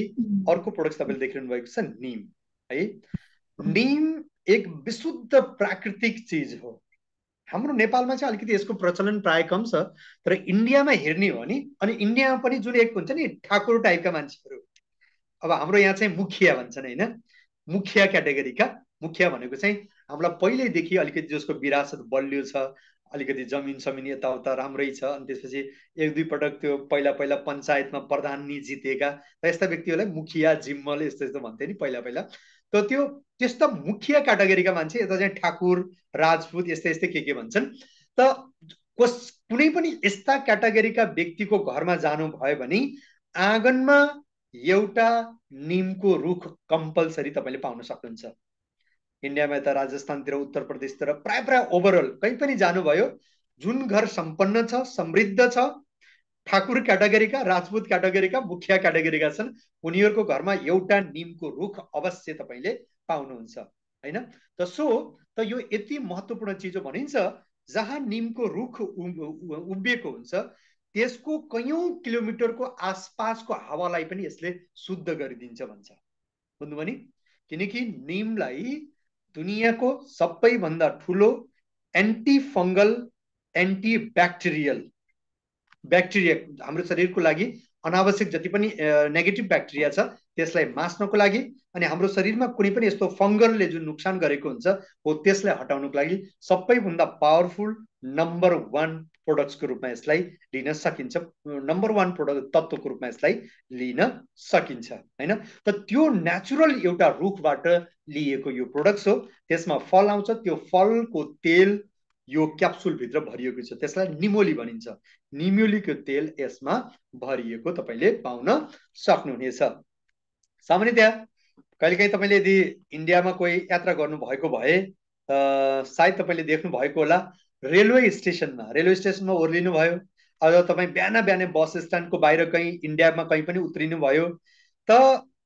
Speaker 2: अर्को प्रोडक्ट तपाईँले देखिरहनु भएको छ निम है निम एक विशुद्ध प्राकृतिक चिज हो हाम्रो नेपालमा चाहिँ अलिकति यसको प्रचलन प्राय कम छ तर इन्डियामा हेर्ने हो नि अनि इन्डियामा पनि जुन एक हुन्छ नि ठाकुर टाइपका मान्छेहरू अब हाम्रो यहाँ चाहिँ मुखिया भन्छन् होइन मुखिया क्याटेगोरीका मुखिया भनेको चाहिँ हामीलाई पहिल्यैदेखि अलिकति जसको विरासत बलियो छ अलिकति जमिन समिन यताउता राम्रै छ अनि त्यसपछि एक दुई पटक त्यो पहिला पहिला पञ्चायतमा प्रधान नि जितेका र यस्ता व्यक्तिहरूलाई मुखिया जिम्मल यस्तो यस्तो भन्थे नि पहिला पहिला त त्यो त्यस्ता मुख्य क्याटेगोरीका मान्छे यता चाहिँ ठाकुर राजपूत यस्तै यस्तै के के भन्छन् त कस कुनै पनि यस्ता क्याटेगोरीका व्यक्तिको घरमा जानु भयो भने आँगनमा एउटा निमको रुख कम्पलसरी तपाईँले पाउन सक्नुहुन्छ इन्डियामा यता राजस्थानतिर उत्तर प्रदेशतिर प्रायः प्रायः ओभरअल कहीँ पनि जानुभयो जुन घर सम्पन्न छ समृद्ध छ ठाकुर क्याटेगोरीका राजपूत क्याटेगोरीका मुखिया क्याटेगोरीका छन् उनीहरूको घरमा एउटा निमको रुख अवश्य तपाईँले पाउनुहुन्छ होइन त सो त यो यति महत्त्वपूर्ण चिज हो भनिन्छ जहाँ निमको रुख उभिएको हुन्छ त्यसको कैयौँ किलोमिटरको आसपासको हावालाई पनि यसले शुद्ध गरिदिन्छ भन्छ बुझ्नु भने किनकि निमलाई दुनियाँको सबैभन्दा ठुलो anti fungal anti bacterial bacteria हाम्रो शरीरको लागि अनावश्यक जति पनि नेगेटिभ ब्याक्टेरिया छ त्यसलाई मास्नको लागि अनि हाम्रो शरीरमा कुनै पनि यस्तो फङ्गलले जुन नोक्सान गरेको हुन्छ हो त्यसलाई हटाउनको लागि सबैभन्दा पावरफुल नम्बर वान प्रोडक्ट्सको रूपमा यसलाई लिन सकिन्छ नम्बर वान प्रोडक्ट तत्त्वको रूपमा यसलाई लिन सकिन्छ होइन त त्यो नेचुरल एउटा रुखबाट लिएको यो प्रोडक्ट्स हो त्यसमा फल आउँछ त्यो फलको तेल यो क्याप्सुलभित्र भरिएको छ त्यसलाई निमोली भनिन्छ निमुलीको तेल यसमा भरिएको तपाईँले पाउन सक्नुहुनेछ सामान्यतया कहिलेकाहीँ तपाईँले यदि इन्डियामा कोही यात्रा गर्नुभएको भए सायद तपाईँले देख्नु भएको होला रेलवे स्टेसनमा रेलवे स्टेसनमा ओर्लिनु भयो अथवा तपाईँ बिहान बिहानै बस स्ट्यान्डको बाहिर कहीँ इन्डियामा कहीँ पनि उत्रिनु भयो त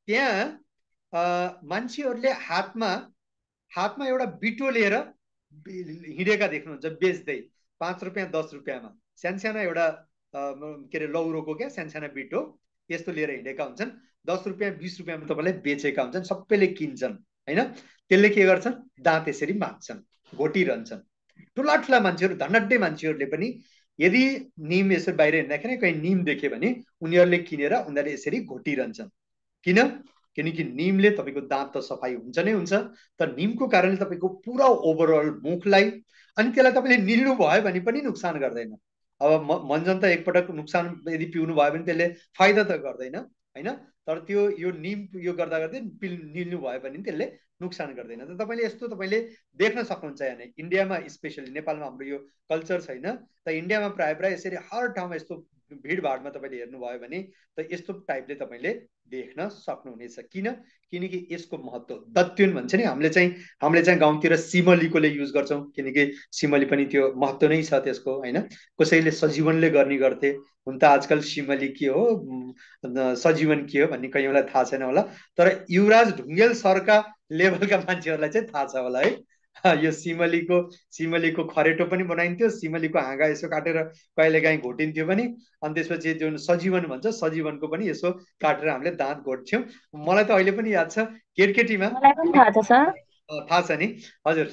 Speaker 2: त्यहाँ मान्छेहरूले हातमा हातमा एउटा बिटो लिएर हिँडेका देख्नुहुन्छ बेच्दै पाँच रुपियाँ दस रुपियाँमा सानसानो एउटा के अरे लौरोको क्या बिट बिटो यस्तो लिएर हिँडेका हुन्छन् दस रुपियाँ बिस रुपियाँमा तपाईँलाई बेचेका हुन्छन् सबैले किन्छन् होइन त्यसले के गर्छन् दाँत यसरी माग्छन् घोटिरहन्छन् ठुला ठुला मान्छेहरू धनड्डे मान्छेहरूले पनि यदि निम यसरी बाहिर हिँड्दाखेरि कहीँ निम देखे भने उनीहरूले किनेर उनीहरूले यसरी घोटिरहन्छन् किन किनकि निमले तपाईँको दाँत त सफाइ हुन्छ नै हुन्छ तर निमको कारणले तपाईँको पुरा ओभरअल मुखलाई अनि त्यसलाई तपाईँले निल्नु भयो भने पनि नुक्सान गर्दैन अब म मन्जन त एकपटक नोक्सान यदि पिउनु भयो भने त्यसले फाइदा त गर्दैन होइन तर त्यो यो निम यो गर्दा गर्दै पिल निल्नु भयो भने त्यसले नोक्सान गर्दैन त तपाईँले यस्तो तपाईँले देख्न सक्नुहुन्छ यहाँ इन्डियामा स्पेसली नेपालमा हाम्रो यो कल्चर छैन त इन्डियामा प्रायः प्रायः यसरी हर ठाउँमा यस्तो भिडभाडमा तपाईँले हेर्नुभयो भने त यस्तो टाइपले तपाईँले देख्न सक्नुहुनेछ किन किनकि यसको महत्त्व दत्युन भन्छ नि हामीले चाहिँ हामीले चाहिँ गाउँतिर सिमलीकोले युज गर्छौँ किनकि सिमली पनि त्यो महत्त्व नै छ त्यसको होइन कसैले सजीवनले गर्ने गर्थे हुन त आजकल सिमली के हो सजीवन के हो भन्ने कहिलाई थाहा छैन होला तर युवराज ढुङ्गेल सरका लेभलका मान्छेहरूलाई चाहिँ थाहा छ होला है यो सिमलीको सिमलीको खरेटो पनि बनाइन्थ्यो सिमलीको हाँगा यसो काटेर कहिलेकाहीँ घोटिन्थ्यो पनि अनि त्यसपछि जुन सजीवन भन्छ सजीवनको पनि यसो काटेर हामीले दाँत घोट्थ्यौँ मलाई त अहिले पनि याद छ केटकेटीमा थाहा छ नि हजुर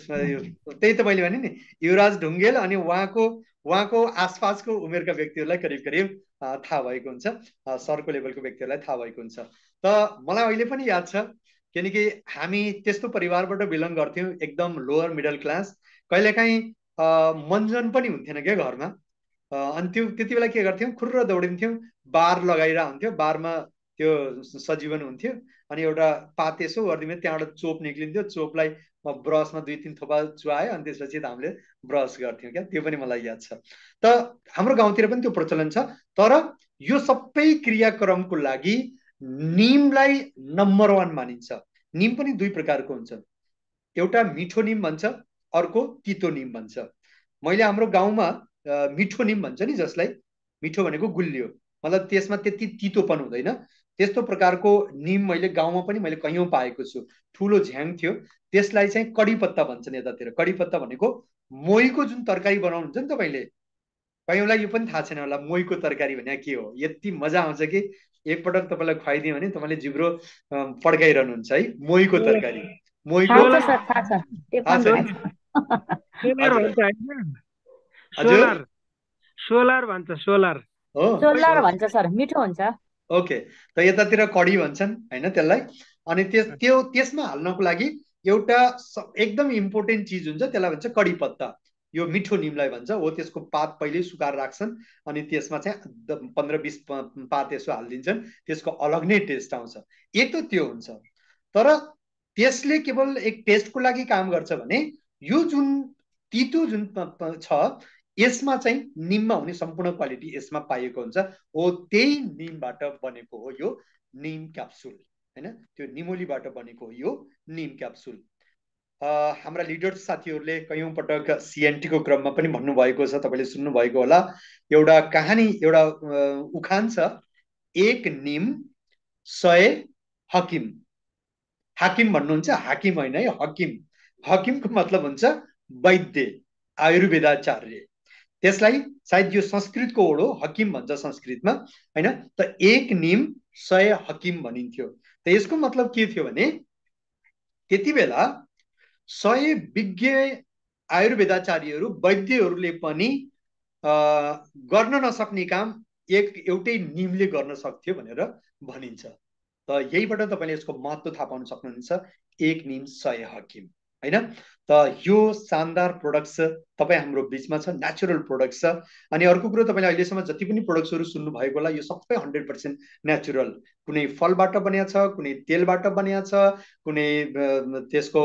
Speaker 2: त्यही त मैले भने नि युवराज ढुङ्गेल अनि उहाँको उहाँको आसपासको उमेरका व्यक्तिहरूलाई करिब करिब थाहा भएको हुन्छ सरको लेभलको व्यक्तिहरूलाई थाहा भएको हुन्छ त मलाई अहिले पनि याद छ किनकि हामी त्यस्तो परिवारबाट बिलङ गर्थ्यौँ एकदम लोवर मिडल क्लास कहिलेकाहीँ मञ्जन पनि हुन्थेन क्या घरमा अनि त्यो त्यति बेला के गर्थ्यौँ खुर्र दौडिन्थ्यौँ बार लगाइरह हुन्थ्यो बारमा त्यो सजीवन हुन्थ्यो अनि एउटा पात यसो गरिदिउँ त्यहाँबाट चोप निक्लिन्थ्यो चोपलाई ब्रसमा दुई तिन थोपा चुहायो अनि त्यसपछि त हामीले ब्रस गर्थ्यौँ क्या त्यो पनि मलाई याद छ त हाम्रो गाउँतिर पनि त्यो प्रचलन छ तर यो सबै क्रियाक्रमको लागि निमलाई नम्बर वान मानिन्छ निम पनि दुई प्रकारको हुन्छ एउटा मिठो निम भन्छ अर्को तितो निम भन्छ मैले हाम्रो गाउँमा मिठो निम भन्छ नि जसलाई मिठो भनेको गुलियो मतलब त्यसमा त्यति तितोपन हुँदैन त्यस्तो प्रकारको निम मैले गाउँमा पनि मैले कैयौँ पाएको छु ठुलो झ्याङ थियो त्यसलाई चाहिँ कडी पत्ता भन्छन् यतातिर कडी पत्ता भनेको मोहीको जुन तरकारी बनाउनुहुन्छ नि तपाईँले कैयौँलाई यो पनि थाहा छैन होला मोहीको तरकारी भने के हो यति मजा आउँछ कि एकपटक तपाईँलाई खुवाइदियो भने तपाईँले जिब्रो पड्काइरहनुहुन्छ है मोहीको तरकारी मोहीको सोलर भन्छ सोलर सोलर भन्छ सर मिठो हुन्छ ओके त यतातिर कडी भन्छन् होइन त्यसलाई अनि त्यस त्यो त्यसमा हाल्नको लागि एउटा एकदम इम्पोर्टेन्ट चिज हुन्छ त्यसलाई भन्छ कडी पत्ता यो मिठो निमलाई भन्छ हो त्यसको पात पहिल्यै सुकाएर राख्छन् अनि त्यसमा चाहिँ पन्ध्र बिस पात यसो हालिदिन्छन् त्यसको अलग नै टेस्ट आउँछ एक त त्यो हुन्छ तर त्यसले केवल एक टेस्टको लागि काम गर्छ भने यो जुन तितो जुन छ यसमा चाहिँ निममा हुने सम्पूर्ण क्वालिटी यसमा पाइएको हुन्छ हो त्यही निमबाट बनेको हो यो निम क्याप्सुल होइन त्यो निमोलीबाट बनेको हो यो निम क्याप्सुल हाम्रा लिडर साथीहरूले कयौँ पटक सिएनटीको क्रममा पनि भन्नुभएको छ तपाईँले सुन्नुभएको होला एउटा कहानी एउटा उखान छ एक निम सय हकिम हाकिम भन्नुहुन्छ हाकिम होइन है हकिम हकिमको मतलब हुन्छ वैद्य आयुर्वेदाचार्य त्यसलाई सायद यो संस्कृतको ओड हो हकिम भन्छ संस्कृतमा होइन त एक निम सय हकिम भनिन्थ्यो त यसको मतलब के थियो भने त्यति बेला सय विज्ञ आयुर्वेदाचार्यहरू वैद्यहरूले पनि गर्न नसक्ने काम एक एउटै निमले गर्न सक्थ्यो भनेर भनिन्छ त यहीबाट तपाईँले यसको महत्त्व थाहा पाउन सक्नुहुन्छ एक निम सय हकिम होइन त यो शानदार प्रोडक्ट्स तपाईँ हाम्रो बिचमा छ नेचुरल प्रोडक्ट्स छ अनि अर्को कुरो तपाईँले अहिलेसम्म जति पनि प्रोडक्ट्सहरू सुन्नु भएको होला यो सबै हन्ड्रेड पर्सेन्ट नेचुरल कुनै फलबाट बनिया छ कुनै तेलबाट बनिया छ कुनै त्यसको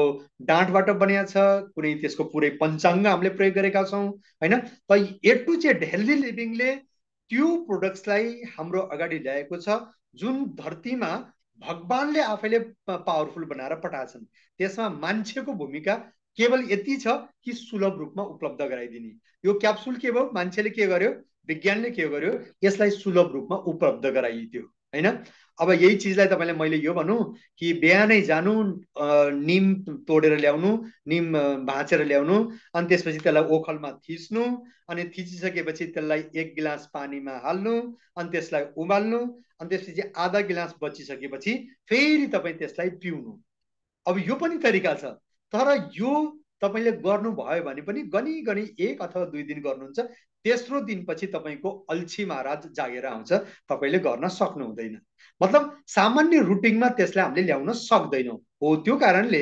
Speaker 2: डाँटबाट बनिया छ कुनै त्यसको पुरै पञ्चाङ्ग हामीले प्रयोग गरेका छौँ होइन त ए टु जेड हेल्दी लिभिङले त्यो प्रोडक्ट्सलाई हाम्रो अगाडि ल्याएको छ जुन धरतीमा भगवान्ले आफैले पावरफुल बनाएर पठाएछन् त्यसमा मान्छेको भूमिका केवल यति छ कि सुलभ रूपमा उपलब्ध गराइदिने यो क्याप्सुल के भयो मान्छेले के गर्यो विज्ञानले के गर्यो यसलाई सुलभ रूपमा उपलब्ध गराइदियो होइन अब यही चिजलाई तपाईँले मैले यो भनौँ कि बिहानै जानु निम तोडेर ल्याउनु निम भाँचेर ल्याउनु अनि त्यसपछि त्यसलाई ओखलमा थिच्नु अनि थिचिसकेपछि त्यसलाई एक गिलास पानीमा हाल्नु अनि त्यसलाई उमाल्नु अनि त्यसपछि आधा गिलास बचिसकेपछि फेरि तपाईँ त्यसलाई पिउनु अब यो पनि तरिका छ तर यो तपाईँले गर्नुभयो भने पनि गनी गनी एक अथवा दुई दिन गर्नुहुन्छ तेस्रो दिनपछि तपाईँको अल्छी महाराज जागेर आउँछ तपाईँले गर्न सक्नु हुँदैन मतलब सामान्य रुटिनमा त्यसलाई हामीले ल्याउन सक्दैनौँ हो त्यो कारणले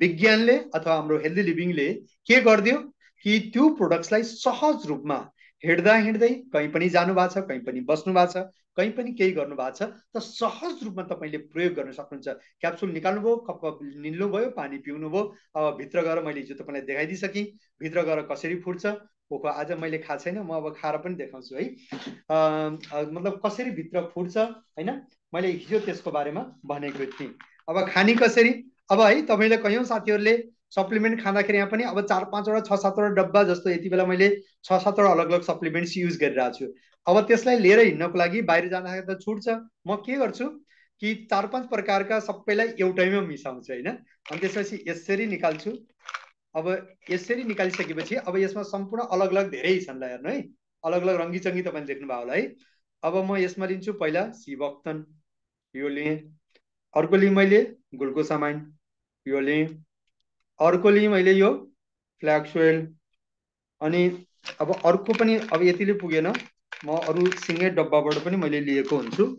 Speaker 2: विज्ञानले अथवा हाम्रो हेल्दी लिभिङले के गरिदियो कि त्यो प्रोडक्ट्सलाई सहज रूपमा हिँड्दा हिँड्दै कहीँ पनि जानु भएको छ कहीँ पनि बस्नु भएको छ कहीँ पनि केही गर्नु भएको छ त सहज रूपमा तपाईँले प्रयोग गर्न सक्नुहुन्छ क्याप्सुल निकाल्नुभयो कप कप निल्नुभयो पानी पिउनुभयो अब भित्र गएर मैले हिजो तपाईँलाई देखाइदिइसकेँ भित्र गएर कसरी फुट्छ ओखो आज मैले खाएको छैन म अब खाएर पनि देखाउँछु है मतलब कसरी भित्र फुट्छ होइन मैले हिजो त्यसको बारेमा भनेको थिएँ अब खाने कसरी अब है तपाईँले कयौँ साथीहरूले सप्लिमेन्ट खाँदाखेरि यहाँ पनि अब चार पाँचवटा छ सातवटा डब्बा जस्तो यति बेला मैले छ सातवटा अलग अलग सप्लिमेन्ट्स युज गरिरहेको छु अब त्यसलाई लिएर हिँड्नको लागि बाहिर जाँदाखेरि त छुट्छ म के गर्छु कि चार पाँच प्रकारका सबैलाई एउटैमा मिसाउँछु होइन अनि त्यसपछि यसरी निकाल्छु अब यसरी निकालिसकेपछि अब यसमा सम्पूर्ण अलग अलग धेरै छन् ल हेर्नु है अलग अलग रङ्गी चङ्गी तपाईँले देख्नुभयो होला है अब म यसमा लिन्छु पहिला सिभक्तन यो लिएँ अर्को लिएँ मैले सामान यो लिएँ अर्को लिएँ मैले यो फ्ल्याक्सोयल अनि अब अर्को पनि अब यतिले पुगेन म अरू सिङ्गै डब्बाबाट पनि मैले लिएको हुन्छु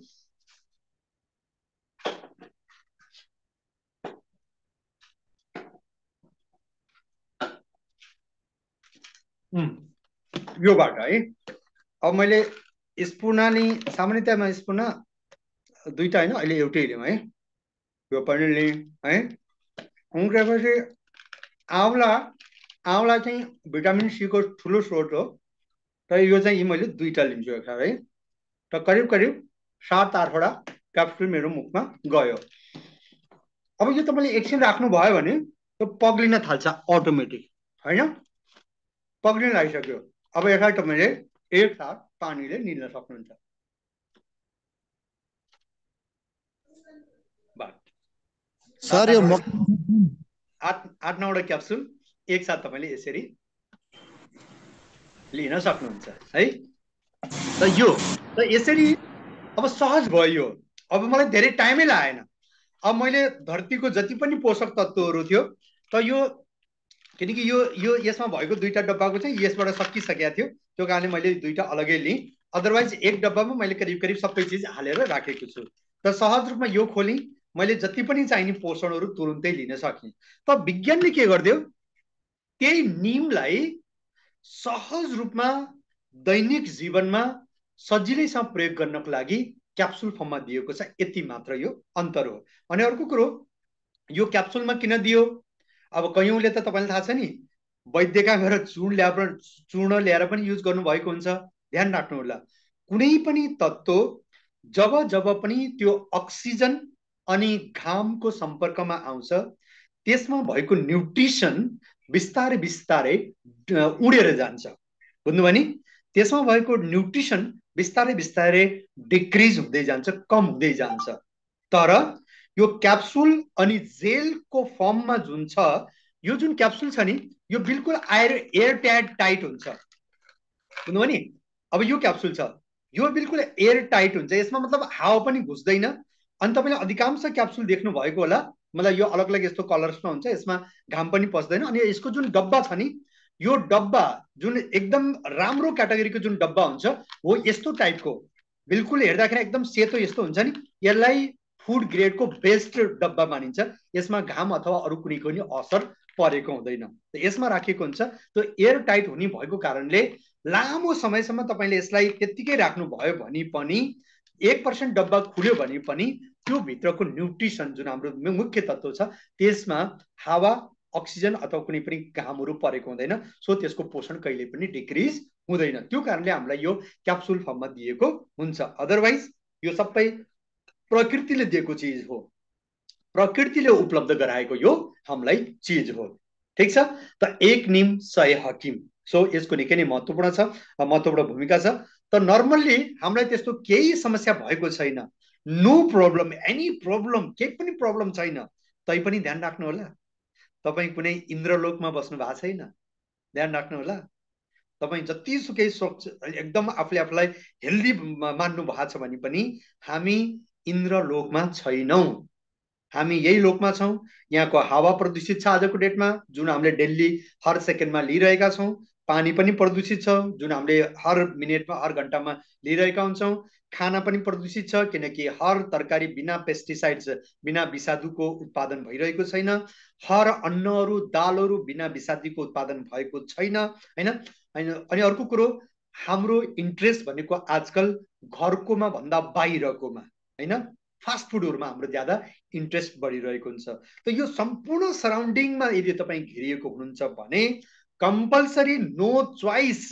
Speaker 2: योबाट है अब मैले स्पुना नि सामान्यतयामा स्पुना दुईवटा होइन अहिले एउटै लिउँ है यो पनि लिएँ है उम्रेपछि आउँला आउँला चाहिँ भिटामिन सीको ठुलो स्रोत हो र यो चाहिँ यी मैले दुईवटा लिन्छु एकसाथ है र करिब करिब सात आठवटा क्याप्सुल मेरो मुखमा गयो अब यो तपाईँले एकछिन राख्नुभयो भने त्यो पग्लिन थाल्छ अटोमेटिक होइन पक्रिन लागिसक्यो अब यसलाई तपाईँले एकसाथ पानीले निल्न सक्नुहुन्छ सर यो आठ आठ नौवटा क्याप्सुल एकसाथ तपाईँले यसरी लिन सक्नुहुन्छ है त यो त यसरी अब सहज भयो यो अब मलाई धेरै टाइमै लागेन अब मैले धरतीको जति पनि पोषक तत्त्वहरू थियो त यो किनकि यो यो यसमा भएको दुईवटा डब्बाको चाहिँ यसबाट सकिसकेको थियो त्यो कारणले मैले दुईवटा अलग्गै लिएँ अदरवाइज एक डब्बामा मैले करिब करिब सबै चिज हालेर राखेको छु र सहज रूपमा यो खोलेँ मैले जति पनि चाहिने पोषणहरू तुरुन्तै लिन सकेँ त विज्ञानले के गरिदियो त्यही निमलाई सहज रूपमा दैनिक जीवनमा सजिलैसँग प्रयोग गर्नको लागि क्याप्सुल फर्ममा दिएको छ यति मात्र यो अन्तर हो अनि अर्को कुरो यो क्याप्सुलमा किन दियो अब कैयौँले त तपाईँलाई थाहा छ नि वैद्यका गएर चुर्ण ल्याएर चुर्ण ल्याएर पनि युज गर्नुभएको हुन्छ ध्यान होला कुनै पनि तत्त्व जब जब पनि त्यो अक्सिजन अनि घामको सम्पर्कमा आउँछ त्यसमा भएको न्युट्रिसन बिस्तारै बिस्तारै उडेर जान्छ बुझ्नु भने त्यसमा भएको न्युट्रिसन बिस्तारै बिस्तारै डिक्रिज हुँदै जान्छ कम हुँदै जान्छ तर यो क्याप्सुल अनि जेलको फर्ममा जुन छ यो जुन क्याप्सुल छ नि यो बिल्कुल आयर एयर टाइट टाइट हुन्छ बुझ्नुभयो नि अब यो क्याप्सुल छ यो बिल्कुल एयर टाइट हुन्छ यसमा मतलब हावा पनि घुस्दैन अनि तपाईँले अधिकांश क्याप्सुल देख्नु भएको होला मतलब यो अलग अलग यस्तो कलर्समा हुन्छ यसमा घाम पनि पस्दैन अनि यसको जुन डब्बा छ नि यो डब्बा जुन एकदम राम्रो क्याटेगोरीको जुन डब्बा हुन्छ हो यस्तो टाइपको बिल्कुल हेर्दाखेरि एकदम सेतो यस्तो हुन्छ नि यसलाई फुड ग्रेडको बेस्ट डब्बा मानिन्छ यसमा घाम अथवा अरू कुनै पनि असर परेको हुँदैन यसमा राखिएको हुन्छ त्यो एयर टाइट हुने भएको कारणले लामो समयसम्म तपाईँले यसलाई त्यत्तिकै राख्नुभयो भने पनि एक पर्सेन्ट डब्बा खुल्यो भने पनि त्यो भित्रको न्युट्रिसन जुन हाम्रो मुख्य तत्त्व छ त्यसमा हावा अक्सिजन अथवा कुनै पनि घामहरू परेको हुँदैन सो त्यसको पोषण कहिले पनि डिक्रिज हुँदैन त्यो कारणले हामीलाई यो क्याप्सुल फर्ममा दिएको हुन्छ अदरवाइज यो सबै प्रकृतिले दिएको चिज हो प्रकृतिले उपलब्ध गराएको यो हामीलाई चिज हो ठिक छ त एक निम सय हकिम सो यसको निकै नै महत्त्वपूर्ण छ महत्त्वपूर्ण भूमिका छ त नर्मल्ली हामीलाई त्यस्तो केही समस्या भएको छैन नो प्रब्लम एनी प्रब्लम केही पनि प्रब्लम छैन तै पनि ध्यान राख्नु होला तपाईँ कुनै इन्द्रलोकमा बस्नु भएको छैन ध्यान राख्नु होला तपाईँ जतिसुकै सोच एकदम आफूले आफूलाई हेल्दी मान्नु भएको छ भने पनि हामी इन्द्र लोकमा छैनौँ हामी यही लोकमा छौँ यहाँको हावा प्रदूषित छ आजको डेटमा जुन हामीले डेली हर सेकेन्डमा लिइरहेका छौँ पानी पनि प्रदूषित छ जुन हामीले हर मिनटमा हर घन्टामा लिइरहेका हुन्छौँ खाना पनि प्रदूषित छ किनकि हर तरकारी बिना पेस्टिसाइड्स बिना विषादुको उत्पादन भइरहेको छैन हर अन्नहरू दालहरू बिना विषादीको उत्पादन भएको छैन होइन होइन अनि अर्को कुरो हाम्रो इन्ट्रेस्ट भनेको आजकल घरकोमा भन्दा बाहिरकोमा होइन फास्ट फुडहरूमा हाम्रो ज्यादा इन्ट्रेस्ट बढिरहेको हुन्छ त यो सम्पूर्ण सराउन्डिङमा यदि तपाईँ घेरिएको हुनुहुन्छ भने कम्पलसरी नो चोइस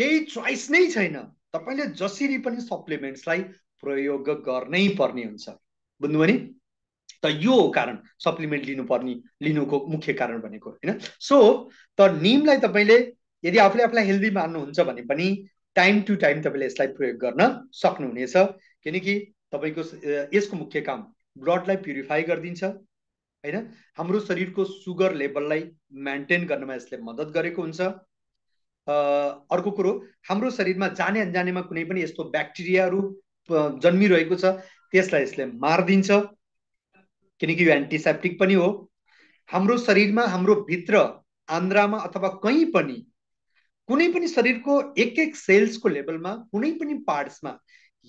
Speaker 2: केही चोइस नै छैन तपाईँले जसरी पनि सप्लिमेन्ट्सलाई प्रयोग गर्नै पर्ने हुन्छ बुझ्नुभयो नि त यो कारण सप्लिमेन्ट लिनुपर्ने लिनुको मुख्य कारण भनेको होइन सो त निमलाई तपाईँले यदि आफूले आफूलाई हेल्दी मान्नुहुन्छ भने पनि टाइम टु टाइम तपाईँले यसलाई प्रयोग गर्न सक्नुहुनेछ किनकि तपाईँको यसको मुख्य काम ब्लडलाई प्युरिफाई गरिदिन्छ होइन हाम्रो शरीरको सुगर लेभललाई मेन्टेन गर्नमा यसले मद्दत गरेको हुन्छ अर्को कुरो हाम्रो शरीरमा जाने अन्जानेमा कुनै पनि यस्तो ब्याक्टेरियाहरू जन्मिरहेको छ त्यसलाई यसले मारिदिन्छ किनकि यो एन्टिसेप्टिक पनि हो हाम्रो शरीरमा हाम्रो भित्र आन्द्रामा अथवा कहीँ पनि कुनै पनि शरीरको एक एक सेल्सको लेभलमा कुनै पनि पार्ट्समा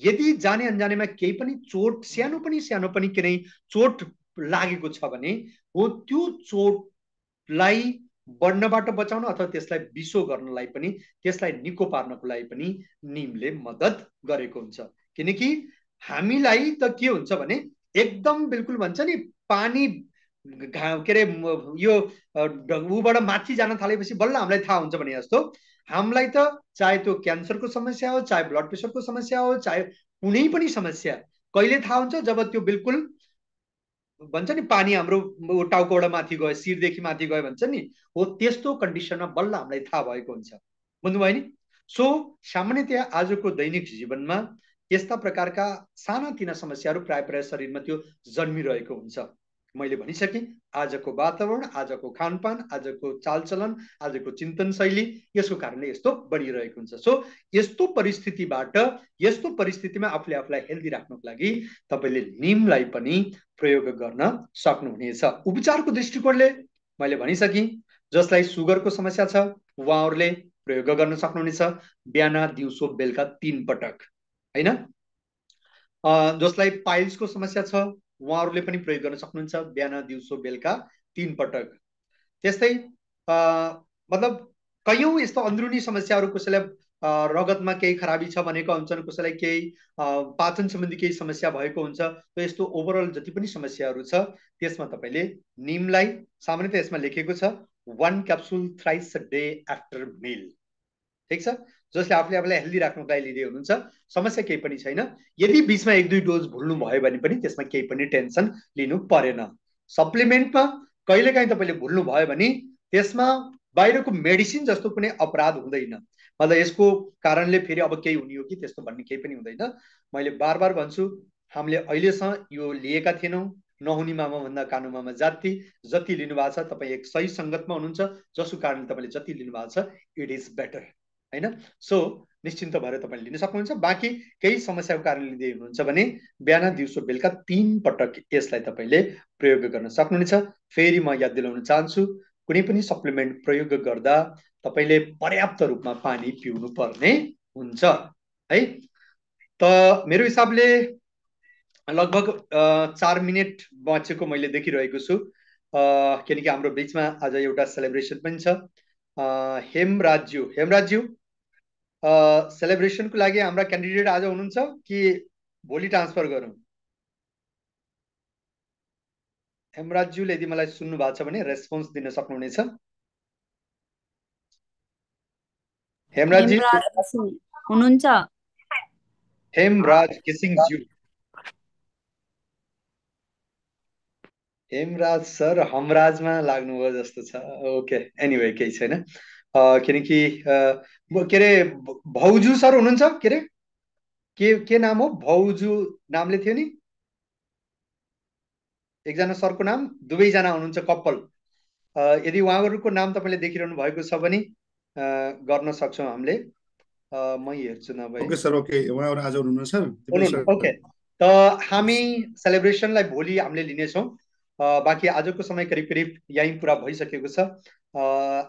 Speaker 2: यदि जाने अन्जानेमा केही पनि चोट सानो पनि सानो पनि कुनै चोट लागेको छ भने हो त्यो चोटलाई बढ्नबाट बचाउन अथवा त्यसलाई बिसो गर्नलाई पनि त्यसलाई निको पार्नको लागि पनि निमले मद्दत गरेको हुन्छ किनकि हामीलाई त के हुन्छ भने एकदम बिल्कुल भन्छ नि पानी घाम के अरे यो ऊबाट माथि जान थालेपछि बल्ल हामीलाई थाहा हुन्छ भने जस्तो हामीलाई त चाहे त्यो क्यान्सरको समस्या हो चाहे ब्लड प्रेसरको समस्या हो चाहे कुनै पनि समस्या कहिले थाहा हुन्छ जब त्यो बिल्कुल भन्छ नि पानी हाम्रो टाउकोबाट माथि गयो शिरदेखि माथि गयो भन्छ नि हो त्यस्तो कन्डिसनमा बल्ल हामीलाई थाहा भएको हुन्छ बुझ्नुभयो नि सो सामान्यतया आजको दैनिक जीवनमा यस्ता प्रकारका सानातिना समस्याहरू प्राय प्रायः शरीरमा त्यो जन्मिरहेको हुन्छ मैले भनिसकेँ आजको वातावरण आजको खानपान आजको चालचलन आजको चिन्तन शैली यसको कारणले यस्तो बढिरहेको हुन्छ सो यस्तो परिस्थितिबाट यस्तो परिस्थितिमा आफूले आफूलाई हेल्दी राख्नको लागि तपाईँले निमलाई पनि प्रयोग गर्न सक्नुहुनेछ उपचारको दृष्टिकोणले मैले भनिसकेँ जसलाई सुगरको समस्या छ उहाँहरूले प्रयोग गर्न सक्नुहुनेछ बिहान दिउँसो बेलुका तिन पटक होइन जसलाई पाइल्सको समस्या छ उहाँहरूले पनि प्रयोग गर्न सक्नुहुन्छ बिहान दिउँसो बेलुका तिन पटक त्यस्तै मतलब कैयौँ यस्तो अन्दरुनी समस्याहरू कसैलाई रगतमा केही खराबी छ भनेको हुन्छन् कसैलाई केही पाचन सम्बन्धी केही समस्या भएको हुन्छ र यस्तो ओभरअल जति पनि समस्याहरू छ त्यसमा तपाईँले निमलाई सामान्यतया यसमा लेखेको छ one capsule thrice day after meal ठिक छ जसले आफूले आफूलाई हेल्दी राख्नुको लागि लिँदै हुनुहुन्छ समस्या केही पनि छैन यदि बिचमा एक दुई डोज भुल्नु भयो भने पनि त्यसमा केही पनि टेन्सन लिनु परेन सप्लिमेन्टमा कहिलेकाहीँ तपाईँले भुल्नु भयो भने त्यसमा बाहिरको मेडिसिन जस्तो कुनै अपराध हुँदैन मतलब यसको कारणले फेरि अब केही हुने हो कि त्यस्तो भन्ने केही पनि हुँदैन मैले बार बार भन्छु हामीले अहिलेसम्म यो लिएका थिएनौँ नहुने मामा भन्दा कानु मामा जाति जति लिनुभएको छ तपाईँ एक सही सङ्गतमा हुनुहुन्छ जसको कारणले तपाईँले जति लिनुभएको छ इट इज बेटर होइन सो निश्चिन्त भएर तपाईँले लिन सक्नुहुन्छ बाँकी केही समस्याको कारण लिँदै हुनुहुन्छ भने बिहान दिउँसो बेलुका तिन पटक यसलाई तपाईँले प्रयोग गर्न सक्नुहुनेछ फेरि म याद दिलाउन चाहन्छु कुनै पनि सप्लिमेन्ट प्रयोग गर्दा तपाईँले पर्याप्त रूपमा पानी पिउनु पर्ने हुन्छ है त मेरो हिसाबले लगभग चार मिनट बाँचेको मैले देखिरहेको छु किनकि हाम्रो बिचमा आज एउटा सेलिब्रेसन पनि छ हेमराज्यू हेमराज्यू सेलिब्रेसनको लागि हाम्रा क्यान्डिडेट आज हुनुहुन्छ कि भोलि ट्रान्सफर गरौँ हेमराज्यूले यदि मलाई सुन्नु भएको छ भने रेस्पोन्स दिन सक्नुहुनेछ हेमराज्यू हुनुहुन्छ हेमराज किसिङज्यू हेमराज सर हमराजमा लाग्नुभयो जस्तो छ ओके एनिवे केही छैन किनकि के अरे भौजू सर हुनुहुन्छ के अरे के के नाम हो भौजू नामले थियो नि एकजना सरको नाम दुवैजना हुनुहुन्छ कपाल यदि उहाँहरूको नाम तपाईँले देखिरहनु भएको छ भने गर्न सक्छौँ हामीले म हेर्छु नभए सर
Speaker 1: ओके उहाँहरू आज हुनुहुन्छ
Speaker 2: त हामी सेलिब्रेसनलाई भोलि हामीले लिनेछौँ बाँकी आजको समय करिब करिब यहीँ पुरा भइसकेको छ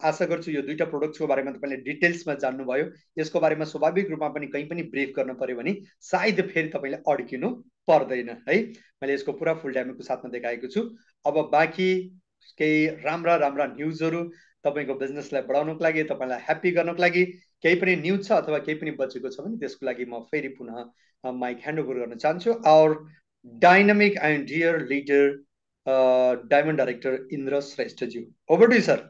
Speaker 2: आशा गर्छु यो दुईवटा प्रोडक्ट्सको बारेमा तपाईँले डिटेल्समा जान्नुभयो यसको बारेमा स्वाभाविक रूपमा पनि कहीँ पनि ब्रिफ गर्नु पऱ्यो भने सायद फेरि तपाईँले अड्किनु पर्दैन है मैले यसको पुरा फुल टाइमको साथमा देखाएको छु अब बाँकी केही राम्रा राम्रा न्युजहरू तपाईँको बिजनेसलाई बढाउनको लागि तपाईँलाई ह्याप्पी गर्नको लागि केही पनि न्युज छ अथवा केही पनि बचेको छ भने त्यसको लागि म फेरि पुनः माइक ह्यान्डओभर गर्न चाहन्छु our dynamic and dear leader uh, Diamond Director Indra Shresthaji. Over to you, sir.